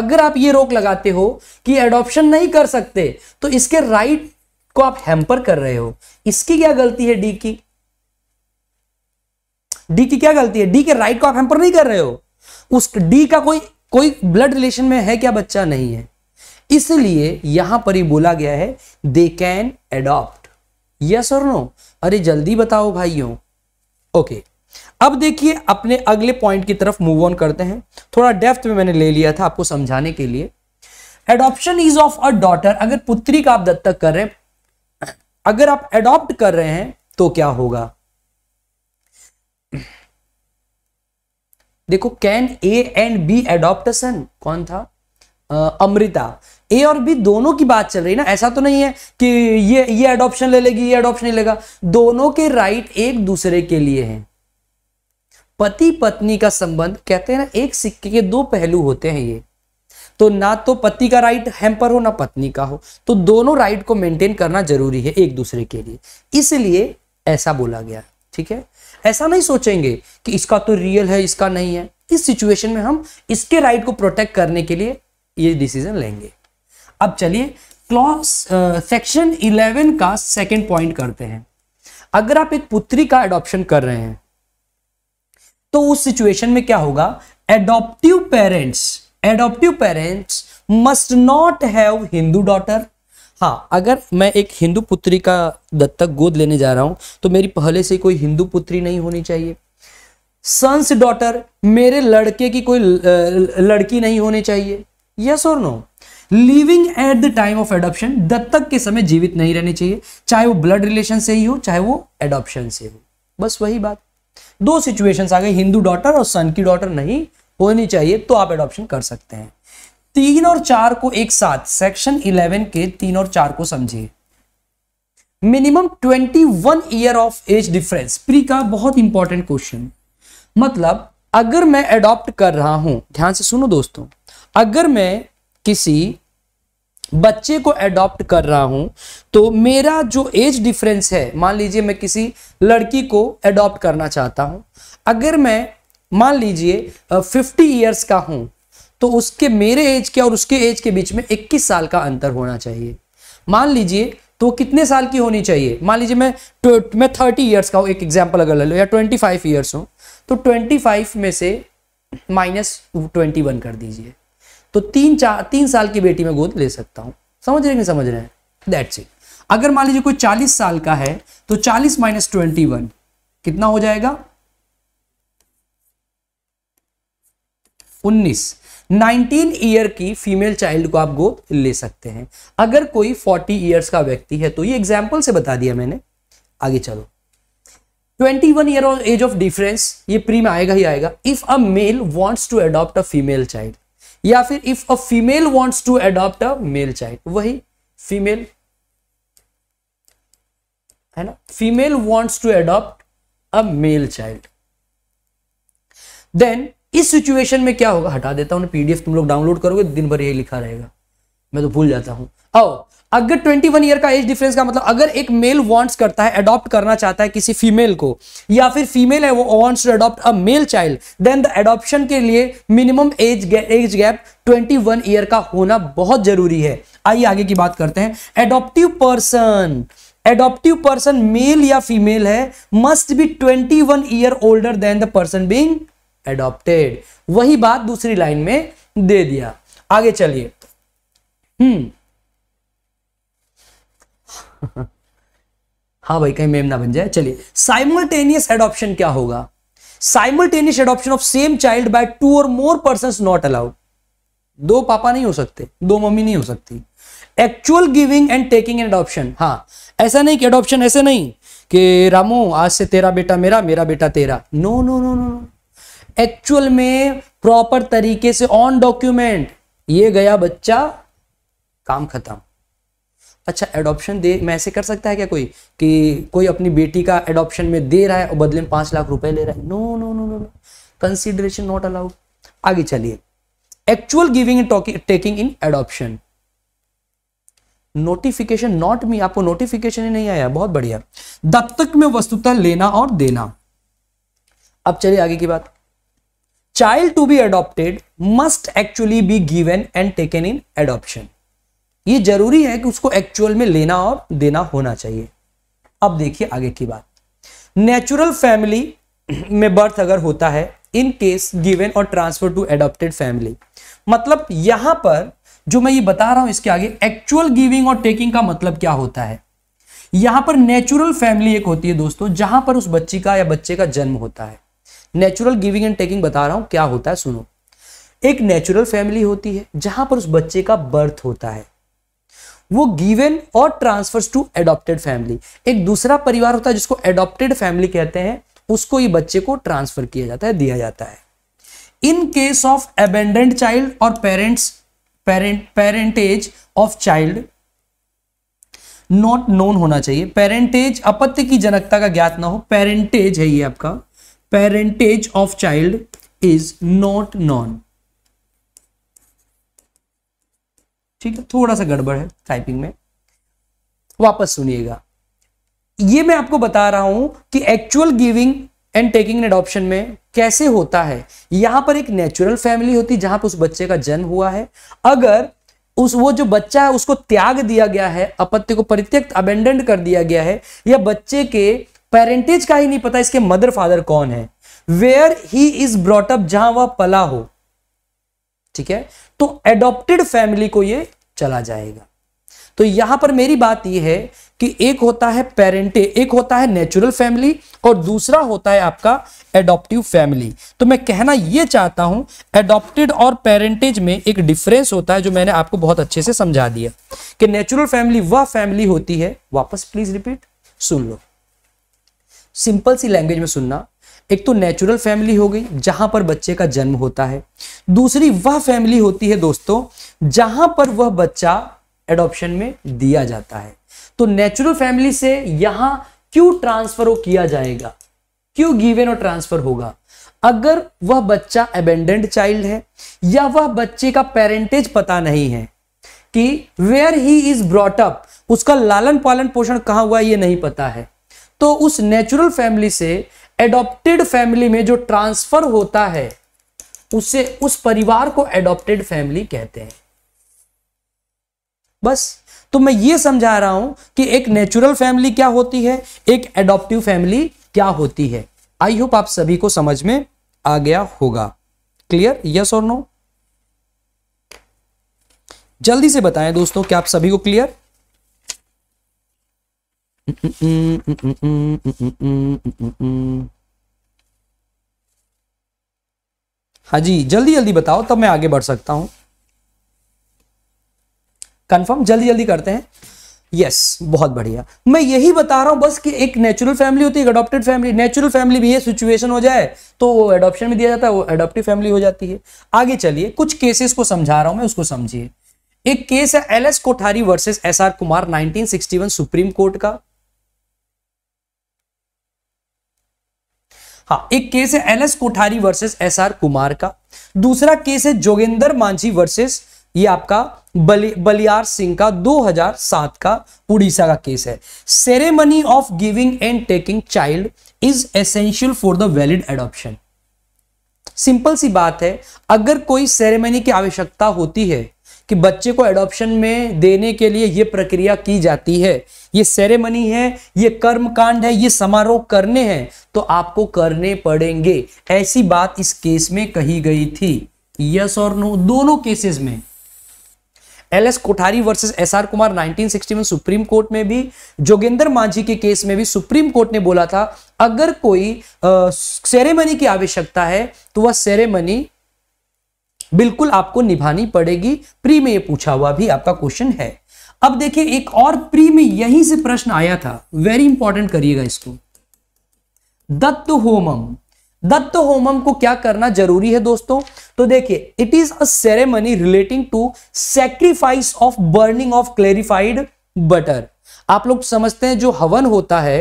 अगर आप ये रोक लगाते हो कि एडॉप्शन नहीं कर सकते तो इसके राइट को आप हैम्पर कर रहे हो इसकी क्या गलती है डी की डी की क्या गलती है डी के राइट को आप हैम्पर नहीं कर रहे हो उस डी का कोई कोई ब्लड रिलेशन में है क्या बच्चा नहीं है इसलिए यहां पर ही बोला गया है दे कैन एडॉप्ट यस और नो अरे जल्दी बताओ भाइयों ओके अब देखिए अपने अगले पॉइंट की तरफ मूव ऑन करते हैं थोड़ा डेफ्थ में मैंने ले लिया था आपको समझाने के लिए adoption is of a daughter अगर पुत्री का आप दत्तक कर रहे हैं अगर आप एडॉप्ट कर रहे हैं तो क्या होगा देखो can A and B adopt a son कौन था अमृता ए और बी दोनों की बात चल रही है ना ऐसा तो नहीं है कि ये ये एडोप्शन ले लेगी ये एडोप्शन नहीं लेगा दोनों के राइट एक दूसरे के लिए हैं पति पत्नी का संबंध कहते हैं ना एक सिक्के के दो पहलू होते हैं ये तो ना तो पति का राइट हैम्पर हो ना पत्नी का हो तो दोनों राइट को मेंटेन करना जरूरी है एक दूसरे के लिए इसलिए ऐसा बोला गया ठीक है ऐसा नहीं सोचेंगे कि इसका तो रियल है इसका नहीं है इस सिचुएशन में हम इसके राइट को प्रोटेक्ट करने के लिए ये डिसीजन लेंगे अब चलिए क्लॉज सेक्शन इलेवन का सेकेंड पॉइंट करते हैं अगर आप एक पुत्री का एडॉप्शन कर रहे हैं तो उस सिचुएशन में क्या होगा adoptive parents adoptive parents must not have Hindu daughter हाँ अगर मैं एक हिंदू पुत्री का दत्तक गोद लेने जा रहा हूं तो मेरी पहले से कोई हिंदू पुत्री नहीं होनी चाहिए सन्स डॉटर मेरे लड़के की कोई लड़की नहीं होनी चाहिए यस और no living at the time of adoption दत्तक के समय जीवित नहीं रहने चाहिए चाहे वो ब्लड रिलेशन से ही हो चाहे वो एडॉप्शन से हो बस वही बात दो सिचुएशंस आ गए हिंदू डॉटर और सन की डॉटर नहीं होनी चाहिए तो आप एडॉप्शन कर सकते हैं तीन और चार को एक साथ सेक्शन इलेवन के तीन और चार को समझिए minimum twenty one year of age difference pre का बहुत इंपॉर्टेंट क्वेश्चन मतलब अगर मैं एडॉप्ट कर रहा हूं ध्यान से सुनो दोस्तों अगर मैं किसी बच्चे को एडॉप्ट कर रहा हूं तो मेरा जो एज डिफरेंस है मान लीजिए मैं किसी लड़की को एडॉप्ट करना चाहता हूं अगर मैं मान लीजिए फिफ्टी ईयर्स का हूं तो उसके मेरे एज के और उसके एज के बीच में 21 साल का अंतर होना चाहिए मान लीजिए तो कितने साल की होनी चाहिए मान लीजिए मैं मैं थर्टी ईयर्स का हूँ एक एग्जाम्पल अगर ले लो या ट्वेंटी फाइव ईयर्स हूँ तो ट्वेंटी फाइव में से माइनस ट्वेंटी वन कर दीजिए तो तीन चार तीन साल की बेटी में गोद ले सकता हूँ समझ रहे नहीं समझ रहे हैं दैट्स इट अगर मान लीजिए कोई चालीस साल का है तो चालीस माइनस ट्वेंटी वन कितना हो जाएगा उन्नीस नाइनटीन ईयर की फीमेल चाइल्ड को आप गोद ले सकते हैं अगर कोई फोर्टी ईयर्स का व्यक्ति है तो ये एग्जाम्पल से बता दिया मैंने आगे चलो 21 year of age of difference ये प्री में आएगा ही आएगा if a male wants to adopt a female child या फिर if a female wants to adopt a male child वही फीमेल है ना female wants to adopt a male child then इस सिचुएशन में क्या होगा हटा देता हूँ पीडीएफ तुम लोग डाउनलोड करोगे दिन भर यही लिखा रहेगा मैं तो भूल जाता हूँ आओ अगर 21 वन ईयर का एज डिफरेंस का मतलब अगर एक मेल वांट्स करता है अडॉप्ट करना चाहता है किसी फीमेल को या फिर फीमेल है वो wants to adopt a male child then the adoption के लिए minimum age age gap 21 year का होना बहुत जरूरी है आइए आगे की बात करते हैं adoptive person adoptive person male या फीमेल है must be 21 year older than the person being adopted वही बात दूसरी लाइन में दे दिया आगे चलिए हम्म हाँ भाई कहीं मेम ना बन जाए चलिए साइमल्टेनियस एडॉप्शन क्या होगा simultaneous adoption of same child by two और मोर पर्सन नॉट अलाउड दो पापा नहीं हो सकते दो मम्मी नहीं हो सकती actual giving and taking and adoption हाँ ऐसा नहीं कि एडॉप्शन ऐसे नहीं कि रामू आज से तेरा बेटा मेरा मेरा बेटा तेरा no no no no no actual में प्रॉपर तरीके से ऑन डॉक्यूमेंट ये गया बच्चा काम खत्म अच्छा एडॉप्शन दे मैं ऐसे कर सकता है क्या कोई कि कोई अपनी बेटी का एडॉप्शन में दे रहा है और बदले में पांच लाख रुपए ले रहा है no no no no no consideration not allowed आगे चलिए actual giving and taking in adoption notification not me आपको नोटिफिकेशन ही नहीं आया बहुत बढ़िया दत्तक में वस्तुता लेना और देना अब चलिए आगे की बात child to be adopted must actually be given and taken in adoption ये जरूरी है कि उसको एक्चुअल में लेना और देना होना चाहिए अब देखिए आगे की बात नेचुरल फैमिली में बर्थ अगर होता है इन केस गिवन और ट्रांसफर टू एडोप्टेड फैमिली मतलब यहां पर जो मैं ये बता रहा हूं इसके आगे एक्चुअल गिविंग और टेकिंग का मतलब क्या होता है यहां पर नेचुरल फैमिली एक होती है दोस्तों जहां पर उस बच्ची का या बच्चे का जन्म होता है नेचुरल गिविंग एंड टेकिंग बता रहा हूं क्या होता है सुनो एक नेचुरल फैमिली होती है जहां पर उस बच्चे का बर्थ होता है वो गिवन और ट्रांसफर्स टू एडॉप्टेड फैमिली एक दूसरा परिवार होता है जिसको एडॉप्टेड फैमिली कहते हैं उसको ये बच्चे को ट्रांसफर किया जाता है दिया जाता है in case of abandoned child और parents parent parentage of child not known होना चाहिए पेरेंटेज अपत्य की जनकता का ज्ञात ना हो पेरेंटेज है ये आपका parentage of child is not known ठीक है थोड़ा सा गड़बड़ है टाइपिंग में वापस सुनिएगा ये मैं आपको बता रहा हूं कि actual giving and taking adoption में कैसे होता है यहां पर एक नेचुरल फैमिली होती है जहां पर उस बच्चे का जन्म हुआ है अगर उस वो जो बच्चा है उसको त्याग दिया गया है अपत्य को परित्यक्त अबेंडेंट कर दिया गया है या बच्चे के पेरेंटेज का ही नहीं पता इसके मदर फादर कौन है वेयर ही इज ब्रॉटअप जहां वह पला हो ठीक है तो एडॉप्टेड फैमिली को ये चला जाएगा तो यहां पर मेरी बात यह है कि एक होता है पेरेंटे एक होता है नेचुरल फैमिली और दूसरा होता है आपका एडॉप्टिव फैमिली तो मैं कहना यह चाहता हूं एडॉप्टेड और पेरेंटेज में एक डिफरेंस होता है जो मैंने आपको बहुत अच्छे से समझा दिया कि नेचुरल फैमिली वह फैमिली होती है वापस प्लीज रिपीट सुन लो सिंपल सी लैंग्वेज में सुनना एक तो नेचुरल फैमिली हो गई जहां पर बच्चे का जन्म होता है दूसरी वह फैमिली होती है दोस्तों जहां पर वह बच्चा एडॉप्शन में दिया जाता है तो नेचुरल फैमिली से यहां क्यों ट्रांसफर किया जाएगा क्यों गिवेन और ट्रांसफर होगा अगर वह बच्चा एबेंडेंट चाइल्ड है या वह बच्चे का पेरेंटेज पता नहीं है कि वेयर ही इज ब्रॉटअप उसका लालन पालन पोषण कहां हुआ यह नहीं पता है तो उस नेचुरल फैमिली से एडॉप्टेड फैमिली में जो ट्रांसफर होता है उसे उस परिवार को एडॉप्टेड फैमिली कहते हैं बस तो मैं ये समझा रहा हूं कि एक नेचुरल फैमिली क्या होती है एक एडॉप्टिव फैमिली क्या होती है आई होप आप सभी को समझ में आ गया होगा क्लियर यस और नो जल्दी से बताएं दोस्तों क्या आप सभी को क्लियर हाँ जी जल्दी जल्दी बताओ तब मैं आगे बढ़ सकता हूं कंफर्म जल्दी जल्दी करते हैं यस yes, बहुत बढ़िया मैं यही बता रहा हूं बस कि एक नेचुरल फैमिली होती है अडॉप्टेड फैमिली नेचुरल फैमिली भी है सिचुएशन हो जाए तो वो एडोप्शन में दिया जाता है वो एडोप्टिव फैमिली हो जाती है आगे चलिए कुछ केसेस को समझा रहा हूं मैं उसको समझिए एक केस है L S Kothari versus S R Kumar 1961 Supreme Court का हाँ एक केस है N S Kothari versus S R Kumar का दूसरा केस है जोगेंद्र मांझी वर्सेस ये आपका बलि, बलियार सिंह का 2007 का उड़ीसा का केस है ceremony of giving and taking child is essential for the valid adoption simple सी बात है अगर कोई सेरेमनी की आवश्यकता होती है कि बच्चे को एडॉप्शन में देने के लिए ये प्रक्रिया की जाती है ये सेरेमनी है ये कर्म कांड है ये समारोह करने हैं तो आपको करने पड़ेंगे ऐसी बात इस केस में कही गई थी यस और नो दोनों केसेस में L S Kothari versus S R Kumar sixty one Supreme Court में भी जोगेंद्र मांझी के केस में भी सुप्रीम कोर्ट ने बोला था अगर कोई सेरेमनी की आवश्यकता है तो वह सेरेमनी बिल्कुल आपको निभानी पड़ेगी प्री में ये पूछा हुआ भी आपका क्वेश्चन है अब देखिए एक और प्री में यहीं से प्रश्न आया था वेरी इंपॉर्टेंट करिएगा इसको दत्त होमम दत्त होमम को क्या करना जरूरी है दोस्तों तो देखिए it is a ceremony relating to sacrifice of burning of clarified butter आप लोग समझते हैं जो हवन होता है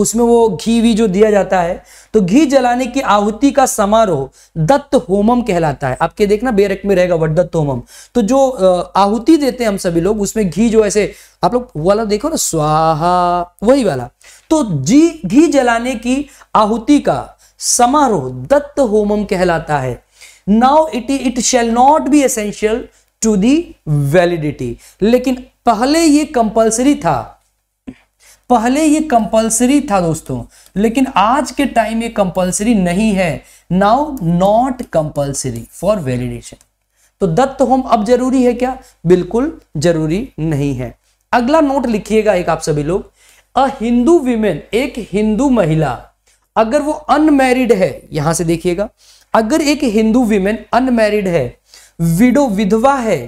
उसमें वो घी भी जो दिया जाता है तो घी जलाने की आहुति का समारोह दत्त होमम कहलाता है आपके देखना बेरक में रहेगा वर्ड दत्त होमम तो जो आहुति देते हैं हम सभी लोग उसमें घी जो ऐसे आप लोग वाला देखो ना स्वाहा वही वाला तो जी घी जलाने की आहुति का समारोह दत्त होमम कहलाता है now it it shall not be essential to the validity लेकिन पहले ये कंपल्सरी था पहले ये कंपलसरी था दोस्तों लेकिन आज के टाइम ये कंपलसरी नहीं है now not compulsory for validation तो दत्त होम अब जरूरी है क्या बिल्कुल जरूरी नहीं है अगला नोट लिखिएगा एक आप सभी लोग अ हिंदू विमेन एक हिंदू महिला अगर वो अनमैरिड है यहां से देखिएगा अगर एक हिंदू विमेन अनमैरिड है विडो विधवा है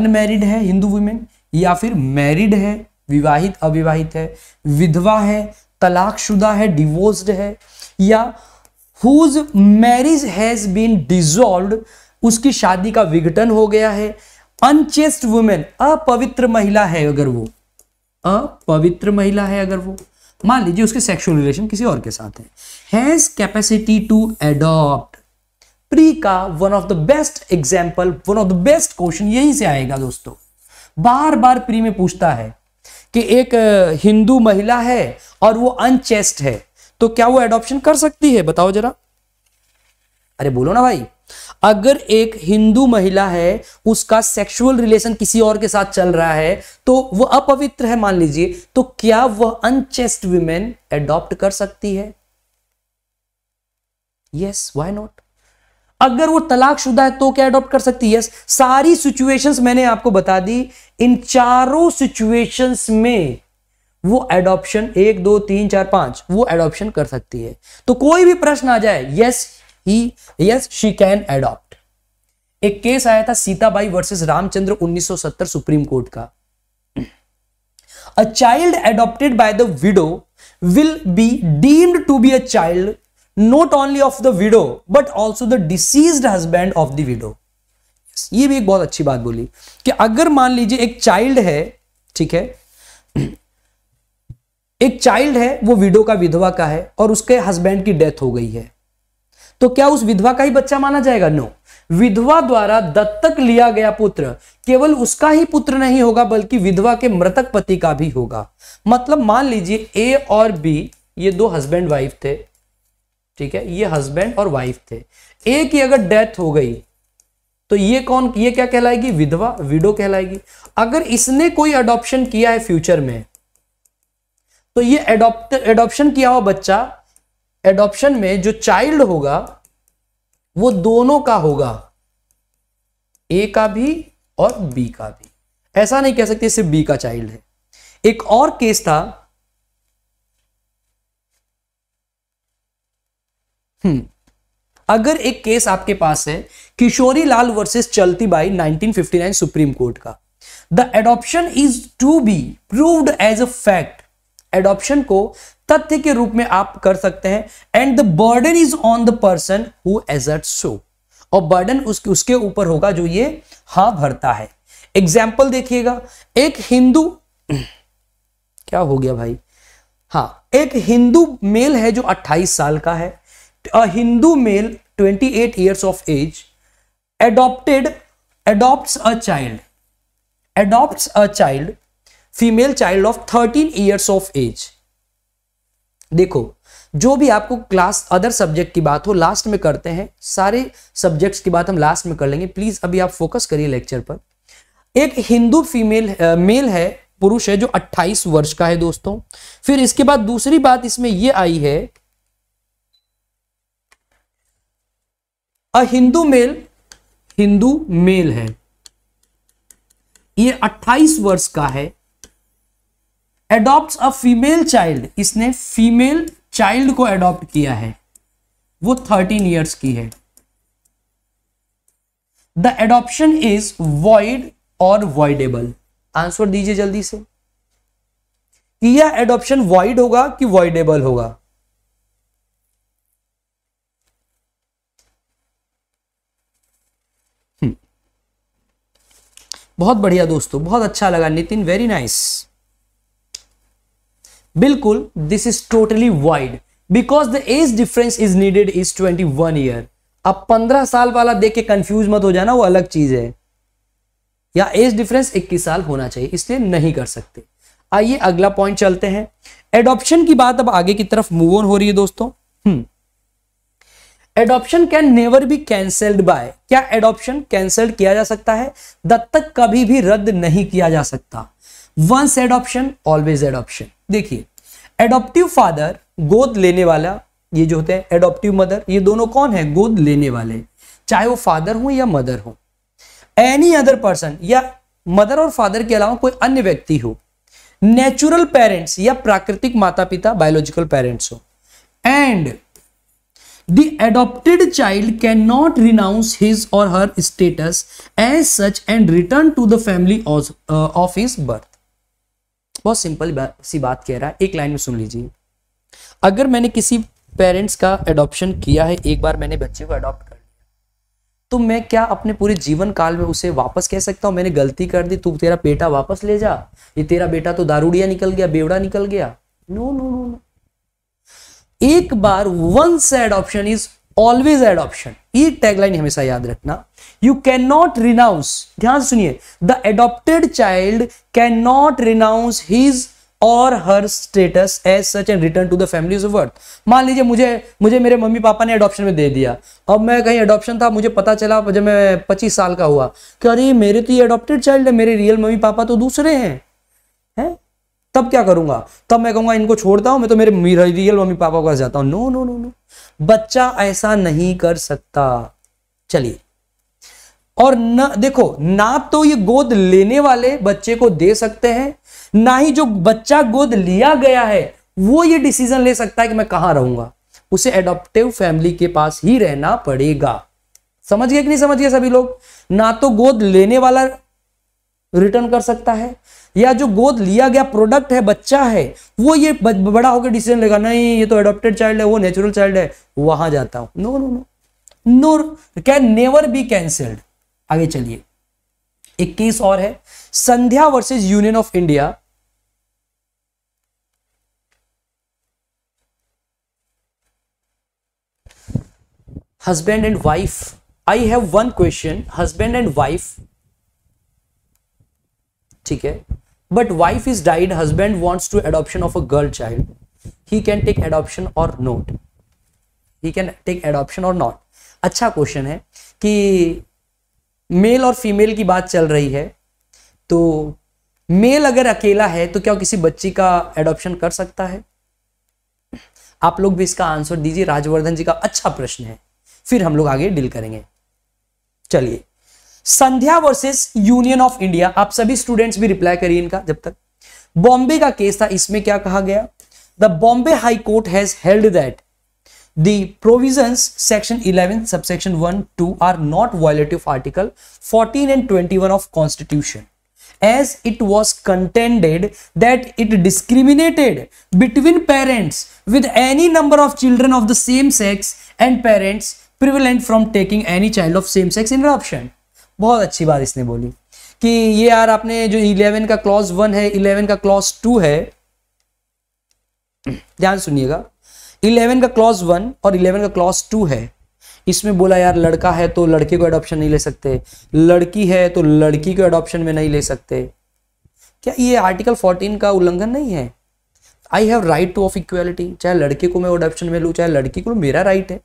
अनमैरिड है हिंदू वुमेन या फिर मैरिड है विवाहित अविवाहित है विधवा है तलाकशुदा है डिवोर्स्ड है या whose marriage has been dissolved उसकी शादी का विघटन हो गया है अनचेस्ट वुमेन अपवित्र महिला है अगर वो अपवित्र महिला है अगर वो मान लीजिए उसके सेक्सुअल रिलेशन किसी और के साथ है has capacity to adopt pre का one of the best example one of the best question यहीं से आएगा दोस्तों बार बार प्री में पूछता है कि एक हिंदू महिला है और वो अनचेस्ट है तो क्या वो एडॉप्शन कर सकती है बताओ जरा अरे बोलो ना भाई अगर एक हिंदू महिला है उसका सेक्सुअल रिलेशन किसी और के साथ चल रहा है तो वह अपवित्र है मान लीजिए तो क्या वह अनचेस्ट वुमेन एडॉप्ट कर सकती है यस वाई नॉट अगर वो तलाकशुदा है तो क्या अडॉप्ट कर सकती है yes, सारी सिचुएशंस मैंने आपको बता दी इन चारों सिचुएशंस में वो एडॉप्शन एक दो तीन चार पांच वो एडॉप्शन कर सकती है तो कोई भी प्रश्न आ जाए yes he yes she can adopt एक केस आया था Sitabai versus Ramchandra 1970 Supreme Court का a child adopted by the widow will be deemed to be a child not only of the widow but also the deceased husband of the widow ये भी एक बहुत अच्छी बात बोली कि अगर मान लीजिए एक चाइल्ड है ठीक है एक चाइल्ड है वो विडो का विधवा का है और उसके हस्बैंड की डेथ हो गई है तो क्या उस विधवा का ही बच्चा माना जाएगा नो विधवा द्वारा दत्तक लिया गया पुत्र केवल उसका ही पुत्र नहीं होगा बल्कि विधवा के मृतक पति का भी होगा मतलब मान लीजिए ए और बी ये दो हस्बैंड वाइफ थे ठीक है ये हस्बैंड और वाइफ थे एक की अगर डेथ हो गई तो ये कौन ये क्या कहलाएगी विधवा विडो कहलाएगी अगर इसने कोई अडॉप्शन किया है फ्यूचर में तो ये एडॉप्ट एडॉप्शन किया हुआ बच्चा एडॉप्शन में जो चाइल्ड होगा वो दोनों का होगा ए का भी और बी का भी ऐसा नहीं कह सकते सिर्फ बी का चाइल्ड है एक और केस था हम्म। अगर एक केस आपके पास है Kishori Lal versus Chalti Bai 1959 Supreme Court का the adoption is to be proved as a fact adoption को तथ्य के रूप में आप कर सकते हैं and the burden is on the person who asserts so और बर्डन उसके उसके ऊपर होगा जो ये हा भरता है एग्जाम्पल देखिएगा एक हिंदू क्या हो गया भाई हाँ एक हिंदू मेल है जो 28 साल का है a Hindu male 28 years of age adopted adopts a child adopts a child female child of 13 years of age देखो जो भी आपको क्लास अदर सब्जेक्ट की बात हो लास्ट में करते हैं सारे सब्जेक्ट्स की बात हम लास्ट में कर लेंगे प्लीज अभी आप फोकस करिए लेक्चर पर एक हिंदू फीमेल मेल है पुरुष है जो 28 वर्ष का है दोस्तों फिर इसके बाद दूसरी बात इसमें यह आई है a Hindu male Hindu male है ये 28 वर्ष का है एडॉप्ट अ फीमेल चाइल्ड इसने फीमेल चाइल्ड को एडॉप्ट किया है वो 13 इयर्स की है द एडॉप्शन इज वॉइड और वॉइडेबल आंसर दीजिए जल्दी से कि यह एडॉप्शन वॉइड होगा कि वॉइडेबल होगा बहुत बढ़िया दोस्तों बहुत अच्छा लगा नितिन वेरी नाइस बिल्कुल this is totally void because the age difference is needed is twenty one year अब पंद्रह साल वाला देख के कंफ्यूज मत हो जाना वो अलग चीज है या एज डिफरेंस इक्कीस साल होना चाहिए इसलिए नहीं कर सकते आइए अगला पॉइंट चलते हैं एडॉप्शन की बात अब आगे की तरफ मूव ऑन हो रही है दोस्तों hmm adoption can never be cancelled by क्या एडॉप्शन कैंसल्ड किया जा सकता है दत्तक कभी भी रद्द नहीं किया जा सकता वंस एडॉप्शन ऑलवेज एडॉप्शन देखिए एडॉप्टिव फादर गोद लेने वाला ये जो होते हैं एडॉप्टिव मदर ये दोनों कौन है गोद लेने वाले चाहे वो फादर हो या मदर हो एनी अदर पर्सन या मदर और फादर के अलावा कोई अन्य व्यक्ति हो नेचुरल पेरेंट्स या प्राकृतिक माता पिता बायोलॉजिकल पेरेंट्स हो and the adopted child cannot renounce his or her status as such and return to the family of, uh, of his बहुत सिंपल सी बात कह रहा है एक लाइन में सुन लीजिए अगर मैंने किसी पेरेंट्स का एडॉप्शन किया है एक बार मैंने बच्चे को अडॉप्ट कर लिया तो मैं क्या अपने पूरे जीवन काल में उसे वापस कह सकता हूं मैंने गलती कर दी तू तेरा बेटा वापस ले जा ये तेरा बेटा तो दारूडिया निकल गया बेवड़ा निकल गया नो नो नो नो एक बार once adoption is always adoption ये टैगलाइन हमेशा याद रखना यू कैन नॉट रिनाउंस ध्यान सुनिए the adopted child can not renounce his और her status as such and return to the family of birth मान लीजिए मुझे मुझे मेरे मम्मी पापा ने एडॉप्शन में दे दिया अब मैं कहीं एडॉप्शन था मुझे पता चला जब मैं पच्चीस साल का हुआ कि अरे मेरे तो ये अडोप्टेड चाइल्ड है मेरे रियल मम्मी पापा तो दूसरे हैं तब क्या करूंगा तब मैं कहूंगा इनको छोड़ता हूं मैं तो मेरे रियल मम्मी पापा के पास जाता हूं नो नो नो नो बच्चा ऐसा नहीं कर सकता चलिए और ना देखो ना तो ये गोद लेने वाले बच्चे को दे सकते हैं ना ही जो बच्चा गोद लिया गया है वो ये डिसीजन ले सकता है कि मैं कहां रहूंगा उसे एडोप्टिव फैमिली के पास ही रहना पड़ेगा समझ गए कि नहीं समझ गए सभी लोग ना तो गोद लेने वाला रिटर्न कर सकता है या जो गोद लिया गया प्रोडक्ट है बच्चा है वो ये बड़ा होकर डिसीजन लेगा नहीं ये तो अडोप्टेड चाइल्ड है वो नेचुरल चाइल्ड है वहां जाता हूं no no no no can never be cancelled आगे चलिए एक केस और है Sandhya versus Union of India husband and wife I have one question husband and wife ठीक है but wife is died husband wants to adoption of a girl child he can take adoption और not he can take adoption और not अच्छा question है कि mail और female की बात चल रही है तो मेल अगर अकेला है तो क्या किसी बच्ची का एडॉप्शन कर सकता है आप लोग भी इसका आंसर दीजिए राजवर्धन जी का अच्छा प्रश्न है फिर हम लोग आगे डील करेंगे चलिए Sandhya versus Union of India आप सभी स्टूडेंट्स भी रिप्लाई करिए इनका जब तक बॉम्बे का केस था इसमें क्या कहा गया the Bombay High Court has held that the provisions section 11 subsection 1 2 are not violative article 14 and 21 of constitution as it was contended that it discriminated between parents with any number of children of the same sex and parents prevalent from taking any child of same sex in adoption बहुत अच्छी बात इसने बोली कि ये यार आपने जो इलेवन का क्लॉज वन है इलेवन का क्लॉज टू है ध्यान सुनिएगा इलेवन का क्लॉज वन और इलेवन का क्लॉज टू है इसमें बोला यार लड़का है तो लड़के को एडॉप्शन नहीं ले सकते लड़की है तो लड़की को एडॉप्शन में नहीं ले सकते क्या ये आर्टिकल 14 का उल्लंघन नहीं है I have right to of equality चाहे लड़के को मैं एडॉप्शन में लू चाहे लड़की को मेरा राइट है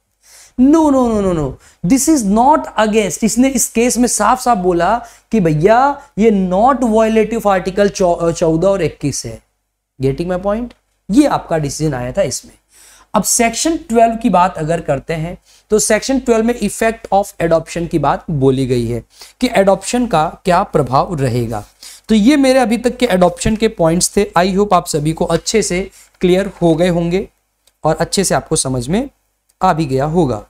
no no no no no this is not against इसने इस केस में साफ साफ बोला कि भैया ये नॉट वॉयलेटिव आर्टिकल चौदह और इक्कीस है गेटिंग माई पॉइंट ये आपका डिसीजन आया था इसमें अब सेक्शन 12 की बात अगर करते हैं तो सेक्शन 12 में इफेक्ट ऑफ एडॉप्शन की बात बोली गई है कि एडॉप्शन का क्या प्रभाव रहेगा तो ये मेरे अभी तक के एडॉप्शन के पॉइंट्स थे आई होप आप सभी को अच्छे से क्लियर हो गए होंगे और अच्छे से आपको समझ में आ भी गया होगा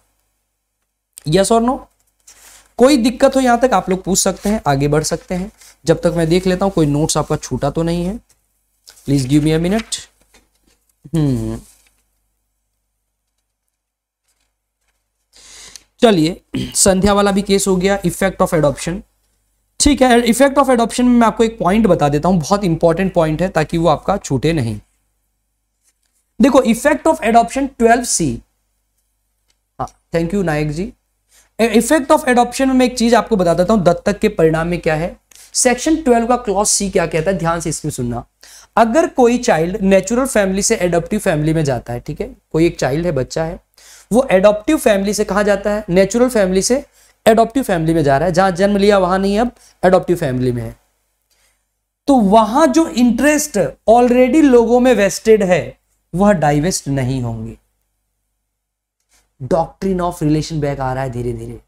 यस और नो कोई दिक्कत हो यहां तक आप लोग पूछ सकते हैं आगे बढ़ सकते हैं जब तक मैं देख लेता हूं कोई नोट्स आपका छूटा तो नहीं है please give me a minute hmm चलिए संध्या वाला भी केस हो गया इफेक्ट ऑफ एडॉप्शन ठीक है इफेक्ट ऑफ एडॉप्शन में मैं आपको एक पॉइंट बता देता हूं बहुत इंपॉर्टेंट पॉइंट है ताकि वो आपका छूटे नहीं देखो effect of adoption 12 C thank you Nayak ji effect of adoption में मैं एक चीज आपको बता देता हूं दत्तक के परिणाम में क्या है सेक्शन ट्वेल्व का क्लॉज सी क्या कहता है ध्यान से इसमें सुनना अगर कोई चाइल्ड नेचुरल फैमिली से एडोप्टिव फैमिली में जाता है ठीक है कोई एक चाइल्ड है बच्चा है वो एडोप्टिव फैमिली से कहा जाता है नेचुरल फैमिली से एडोप्टिव फैमिली में जा रहा है जहां जन्म लिया वहां नहीं अब एडोप्टिव फैमिली में है तो वहां जो इंटरेस्ट ऑलरेडी लोगों में वेस्टेड है वह डाइवेस्ट नहीं होंगे डॉक्ट्रिन ऑफ रिलेशन बैक आ रहा है धीरे धीरे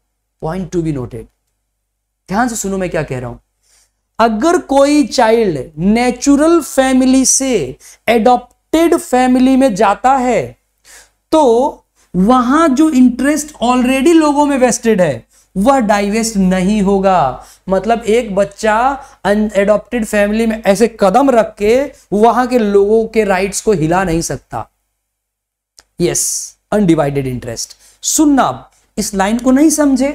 पॉइंट टू बी नोटेड ध्यान से सुनो मैं क्या कह रहा हूं अगर कोई चाइल्ड नेचुरल फैमिली से एडॉप्टेड फैमिली में जाता है तो वहां जो इंटरेस्ट ऑलरेडी लोगों में वेस्टेड है वह डाइवेस्ट नहीं होगा मतलब एक बच्चा अनएडॉप्टेड फैमिली में ऐसे कदम रख के वहां के लोगों के राइट्स को हिला नहीं सकता यस yes. अनडिवाइडेड इंटरेस्ट सुनना आप इस लाइन को नहीं समझे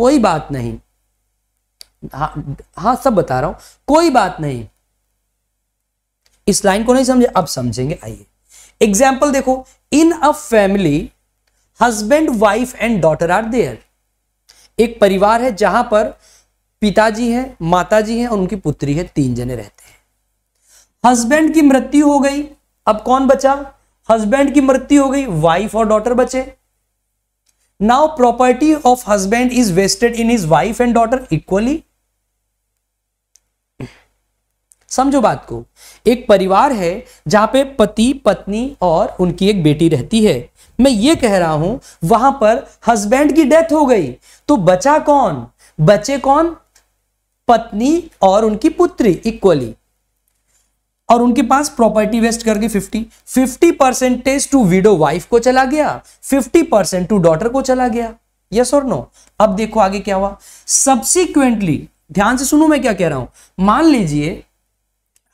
कोई बात नहीं हाँ हा, सब बता रहा हूं कोई बात नहीं इस लाइन को नहीं समझे अब समझेंगे आइए एग्जाम्पल देखो in a family husband wife and daughter are there एक परिवार है जहां पर पिताजी हैं माताजी हैं और उनकी पुत्री है तीन जने रहते हैं हस्बैंड की मृत्यु हो गई अब कौन बचा हस्बैंड की मृत्यु हो गई वाइफ और डॉटर बचे now property of husband is vested in his wife and daughter equally समझो बात को एक परिवार है जहां पे पति पत्नी और उनकी एक बेटी रहती है मैं ये कह रहा हूं वहां पर हस्बैंड की डेथ हो गई तो बचा कौन बचे कौन पत्नी और उनकी पुत्री इक्वली और उनके पास प्रॉपर्टी वेस्ट करके 50 50 परसेंटेज टू विडो वाइफ को चला गया 50 परसेंट टू डॉटर को चला गया यस और नो अब देखो आगे क्या हुआ सब्सिक्वेंटली ध्यान से सुनो मैं क्या कह रहा हूं मान लीजिए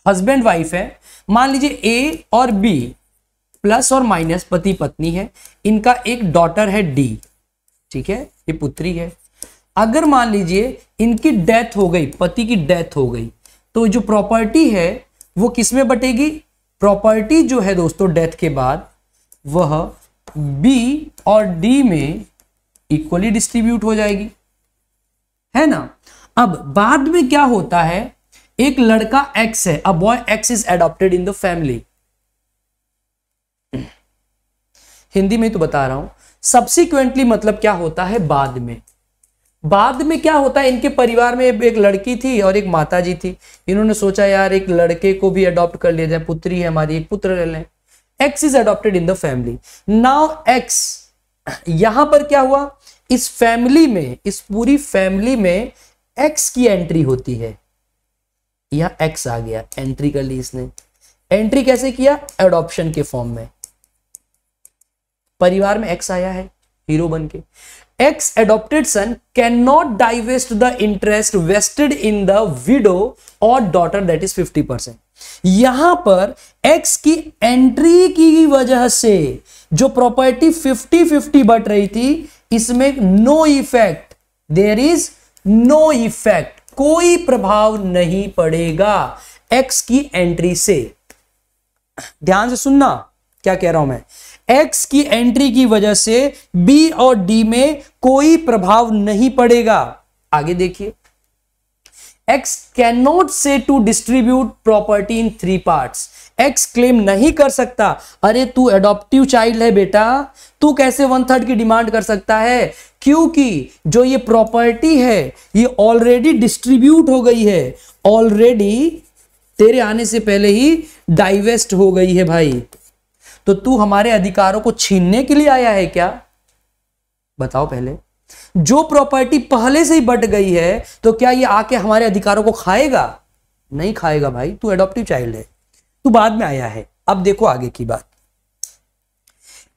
हस्बैंड वाइफ है मान लीजिए ए और बी प्लस और माइनस पति पत्नी है इनका एक डॉटर है डी ठीक है ये पुत्री है अगर मान लीजिए इनकी डेथ हो गई पति की डेथ हो गई तो जो प्रॉपर्टी है वो किस में बटेगी प्रॉपर्टी जो है दोस्तों डेथ के बाद वह बी और डी में इक्वली डिस्ट्रीब्यूट हो जाएगी है ना अब बाद में क्या होता है एक लड़का एक्स है अब boy X is adopted in the family Hindi में तो बता रहा हूं सब्सिक्वेंटली मतलब क्या होता है बाद में बाद में क्या होता है इनके परिवार में एक लड़की थी और एक माता जी थी इन्होंने सोचा यार एक लड़के को भी अडॉप्ट कर लिया जाए पुत्री है हमारी एक पुत्र ले लें X is adopted in the family now X यहां पर क्या हुआ इस फैमिली में इस पूरी फैमिली में एक्स की एंट्री होती है यह एक्स आ गया एंट्री कर ली इसने एंट्री कैसे किया एडॉप्शन के फॉर्म में परिवार में एक्स आया है हीरो बन के adopted son can not divest the interest vested in the widow और डॉटर दैट इज 50 परसेंट यहां पर एक्स की एंट्री की वजह से जो प्रॉपर्टी 50 50 बट रही थी इसमें no effect there is no effect कोई प्रभाव नहीं पड़ेगा एक्स की एंट्री से ध्यान से सुनना क्या कह रहा हूं मैं एक्स की एंट्री की वजह से बी और डी में कोई प्रभाव नहीं पड़ेगा आगे देखिए X can not say to distribute property in three parts X claim नहीं कर सकता अरे तू एडॉप्टिव चाइल्ड है बेटा तू कैसे वन थर्ड की डिमांड कर सकता है क्योंकि जो ये प्रॉपर्टी है ये ऑलरेडी डिस्ट्रीब्यूट हो गई है ऑलरेडी तेरे आने से पहले ही डाइवेस्ट हो गई है भाई तो तू हमारे अधिकारों को छीनने के लिए आया है क्या बताओ पहले जो प्रॉपर्टी पहले से ही बट गई है तो क्या ये आके हमारे अधिकारों को खाएगा नहीं खाएगा भाई तू एडोप्टिव चाइल्ड है तू बाद में आया है अब देखो आगे की बात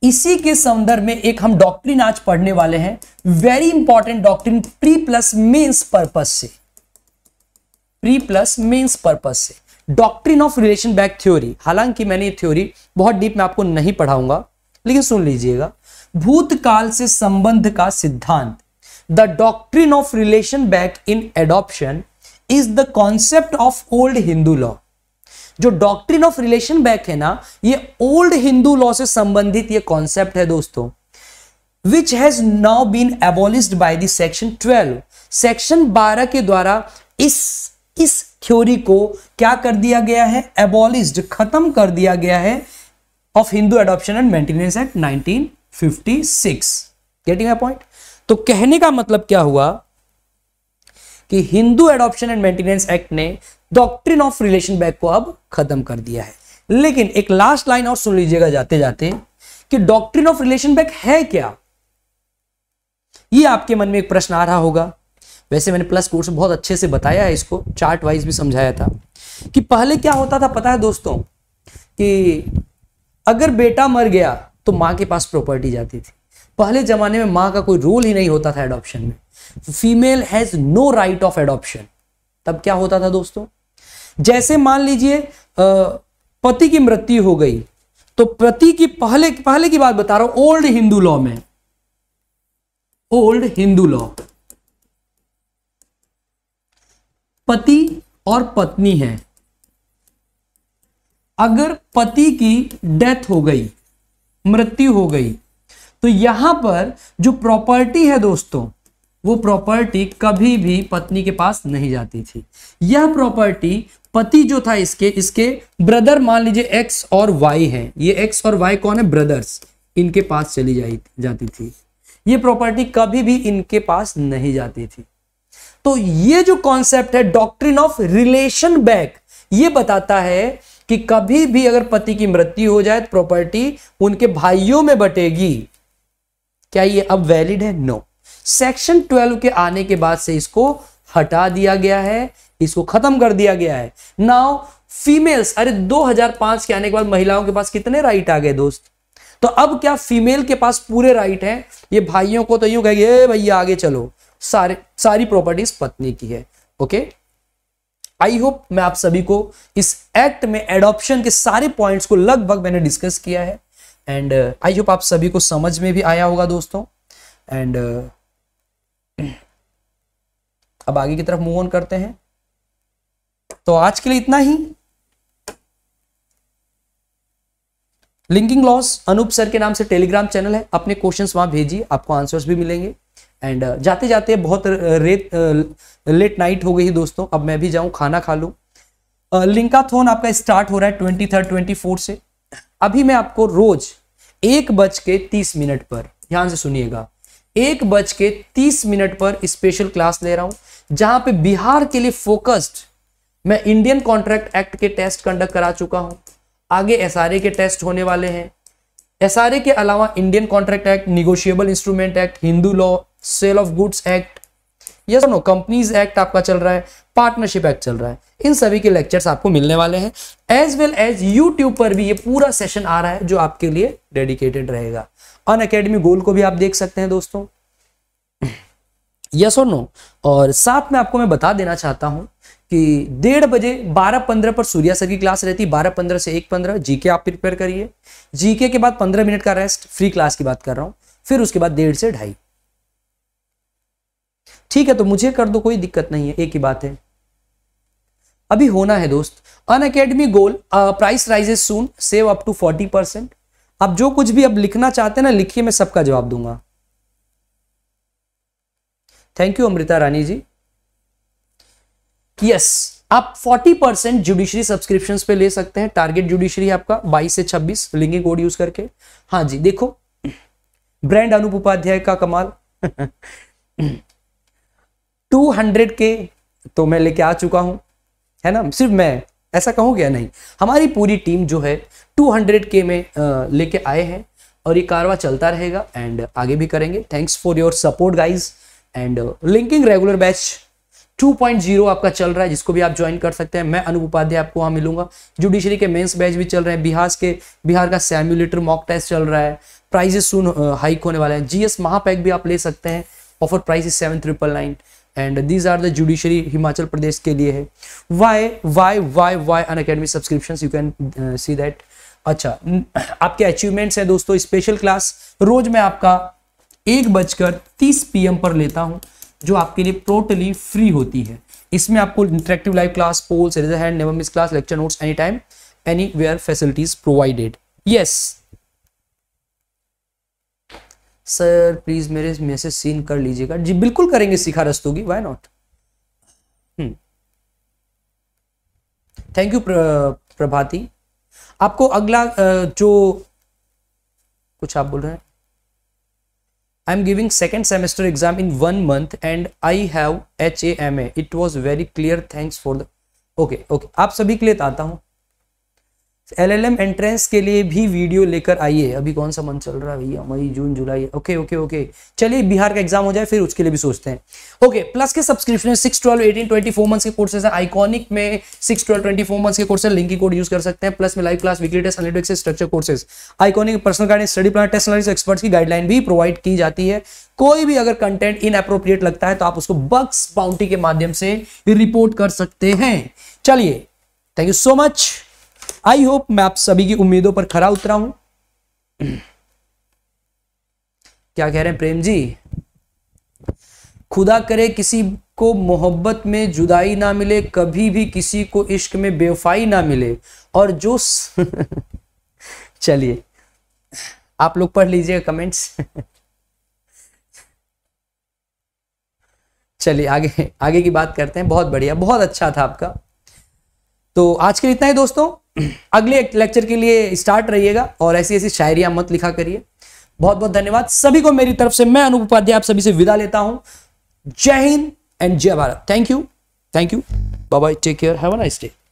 इसी के संदर्भ में एक हम डॉक्ट्रिन आज पढ़ने वाले हैं very important doctrine pre plus mains purpose से प्री प्लस मेंस पर्पस से doctrine of relation back theory हालांकि मैंने ये थ्योरी बहुत डीप में आपको नहीं पढ़ाऊंगा लेकिन सुन लीजिएगा भूतकाल से संबंध का सिद्धांत the doctrine of relation back in adoption is the concept of old Hindu law जो डॉक्ट्रिन ऑफ रिलेशन बैक है ना ये ओल्ड हिंदू लॉ से संबंधित ये कॉन्सेप्ट है दोस्तों which has now been abolished by the section 12 section 12 के द्वारा इस इस थ्योरी को क्या कर दिया गया है एबॉलिस्ड खत्म कर दिया गया है of Hindu adoption and maintenance act 1956 getting a point तो कहने का मतलब क्या हुआ कि Hindu adoption and maintenance act ने डॉक्ट्रिन ऑफ रिलेशन बैक को अब खत्म कर दिया है लेकिन एक लास्ट लाइन और सुन लीजिएगा जाते जाते कि डॉक्ट्रिन ऑफ रिलेशन बैक है क्या ये आपके मन में एक प्रश्न आ रहा होगा वैसे मैंने प्लस कोर्स बहुत अच्छे से बताया है इसको चार्ट वाइज भी समझाया था कि पहले क्या होता था पता है दोस्तों कि अगर बेटा मर गया तो माँ के पास प्रॉपर्टी जाती थी पहले जमाने में माँ का कोई रोल ही नहीं होता था एडॉप्शन में female has no right of adoption तब क्या होता था दोस्तों जैसे मान लीजिए पति की मृत्यु हो गई तो पति की पहले पहले की बात बता रहा हूं ओल्ड हिंदू लॉ में ओल्ड हिंदू लॉ पति और पत्नी है अगर पति की डेथ हो गई मृत्यु हो गई तो यहां पर जो प्रॉपर्टी है दोस्तों वो प्रॉपर्टी कभी भी पत्नी के पास नहीं जाती थी यह प्रॉपर्टी पति जो था इसके इसके ब्रदर मान लीजिए एक्स और वाई है ये एक्स और वाई कौन है ब्रदर्स इनके पास चली जाती थी ये प्रॉपर्टी कभी भी इनके पास नहीं जाती थी तो ये जो कॉन्सेप्ट है डॉक्ट्रिन ऑफ रिलेशन बैक ये बताता है कि कभी भी अगर पति की मृत्यु हो जाए तो प्रॉपर्टी उनके भाइयों में बटेगी क्या ये अब वैलिड है नो सेक्शन 12 के आने के बाद से इसको हटा दिया गया है इसको खत्म कर दिया गया है नाउ फीमेल्स अरे 2005 के आने के बाद महिलाओं के पास कितने राइट आ गए दोस्त तो अब क्या फीमेल के पास पूरे राइट है ये भाइयों को तो यूं कहेंगे भैया आगे चलो सारे सारी प्रॉपर्टीज पत्नी की है ओके आई होप मैं आप सभी को इस एक्ट में एडॉप्शन के सारे पॉइंट्स को लगभग मैंने डिस्कस किया है एंड आई होप आप सभी को समझ में भी आया होगा दोस्तों एंड uh, अब आगे की तरफ मूव ऑन करते हैं तो आज के लिए इतना ही लिंकिंग लॉस अनूप सर के नाम से टेलीग्राम चैनल है अपने क्वेश्चंस वहां भेजिए आपको आंसर्स भी मिलेंगे एंड uh, जाते जाते बहुत रेत लेट नाइट हो गई दोस्तों अब मैं भी जाऊँ खाना खा लूँ लिंकाथोन uh, आपका स्टार्ट हो रहा है ट्वेंटी थर्ड ट्वेंटी फोर से अभी मैं आपको रोज एक बज के तीस मिनट पर ध्यान से सुनिएगा एक बज के तीस मिनट पर स्पेशल क्लास ले रहा हूं जहां पे बिहार के लिए फोकस्ड मैं इंडियन कॉन्ट्रैक्ट एक्ट के टेस्ट कंडक्ट करा चुका हूं आगे एस के टेस्ट होने वाले हैं एस के अलावा Indian contract act negotiable instrument act Hindu law sale of goods act yes no companies act आपका चल रहा है पार्टनरशिप एक्ट चल रहा है इन सभी के लेक्चर्स आपको मिलने वाले हैं एज वेल एज यूट्यूब पर भी ये पूरा सेशन आ रहा है जो आपके लिए डेडिकेटेड रहेगा अन अकेडमी गोल को भी आप देख सकते हैं दोस्तों यस और नो और साथ में आपको मैं बता देना चाहता हूं कि डेढ़ बजे बारह पंद्रह पर सूर्या सर की क्लास रहती है बारह पंद्रह से एक पंद्रह जीके आप प्रिपेयर करिए जीके के बाद पंद्रह मिनट का रेस्ट फ्री क्लास की बात कर रहा हूँ फिर उसके बाद डेढ़ से ढाई ठीक है तो मुझे कर दो कोई दिक्कत नहीं है एक ही बात है अभी होना है दोस्त Unacademy goal price rises soon save up to forty percent आप जो कुछ भी अब लिखना चाहते हैं ना लिखिए मैं सबका जवाब दूंगा thank you Amrita Rani ji yes आप 40 परसेंट जुडिशरी सब्सक्रिप्शन पे ले सकते हैं टारगेट जुडिशरी आपका 22 से 26 लिंगे कोड यूज करके हाँ जी देखो ब्रांड अनूप उपाध्याय का कमाल टू हंड्रेड के तो मैं लेके आ चुका हूँ है ना सिर्फ मैं ऐसा कहूँ क्या नहीं हमारी पूरी टीम जो है टू हंड्रेड के में लेके आए हैं और ये कारवा चलता रहेगा एंड आगे भी करेंगे thanks for your support guys and linking regular batch 2.0 आपका चल रहा है जिसको भी आप ज्वाइन कर सकते हैं मैं अनु उपाध्याय आपको वहाँ मिलूंगा जुडिशरी के मेंस बैच भी चल रहे हैं बिहार के बिहार का सैम्यूलेटर मॉक टेस्ट चल रहा है प्राइजेस सुन हाइक होने वाले हैं जीएस महापैक भी आप ले सकते हैं offer price is seven triple nine and these are the judiciary Himachal Pradesh के लिए है why why why why Unacademy subscription you can see that अच्छा आपके अचीवमेंट्स हैं दोस्तों स्पेशल क्लास रोज मैं आपका एक बजकर तीस पी पर लेता हूँ जो आपके लिए टोटली फ्री होती है इसमें आपको interactive live class polls and never miss class lecture notes any time anywhere facilities provided yes sir please मेरे मैसेज सीन कर लीजिएगा जी बिल्कुल करेंगे Shikha Rastogi why not thank you Prabhati आपको अगला जो कुछ आप बोल रहे हैं I am giving second semester exam in one month and I have H A M A it was very clear thanks for the okay okay आप सभी के लिए तो आता हूँ एलएलएम एंट्रेंस के लिए भी वीडियो लेकर आइए अभी कौन सा मंथ चल रहा है भैया मई जून जुलाई ओके ओके ओके चलिए बिहार का एग्जाम हो जाए फिर उसके लिए भी सोचते हैं ओके प्लस के subscription six twelve eighteen twenty four months के कोर्सेज हैं आइकॉनिक में six twelve twenty four months के कोर्सेज लिंक की कोड यूज कर सकते हैं प्लस में live class weekly test hundred से structure courses iconic personal guidance study plan test experts की गाइडलाइन भी प्रोवाइड की जाती है कोई भी अगर कंटेंट इनअप्रोप्रिएट लगता है तो आप उसको बक्स बाउंटी के माध्यम से रिपोर्ट कर सकते हैं चलिए thank you so much I hope मैं आप सभी की उम्मीदों पर खरा उतरा हूं क्या कह रहे हैं प्रेम जी खुदा करे किसी को मोहब्बत में जुदाई ना मिले कभी भी किसी को इश्क में बेवफाई ना मिले और जो चलिए आप लोग पढ़ लीजिएगा कमेंट्स चलिए आगे आगे की बात करते हैं बहुत बढ़िया बहुत अच्छा था आपका तो आज के लिए इतना ही दोस्तों अगले लेक्चर के लिए स्टार्ट रहिएगा और ऐसी ऐसी शायरियां मत लिखा करिए बहुत बहुत धन्यवाद सभी को मेरी तरफ से मैं अनुप उपाध्याय आप सभी से विदा लेता हूं जय हिंद एंड जय Bharat thank you thank you bye take care have a nice day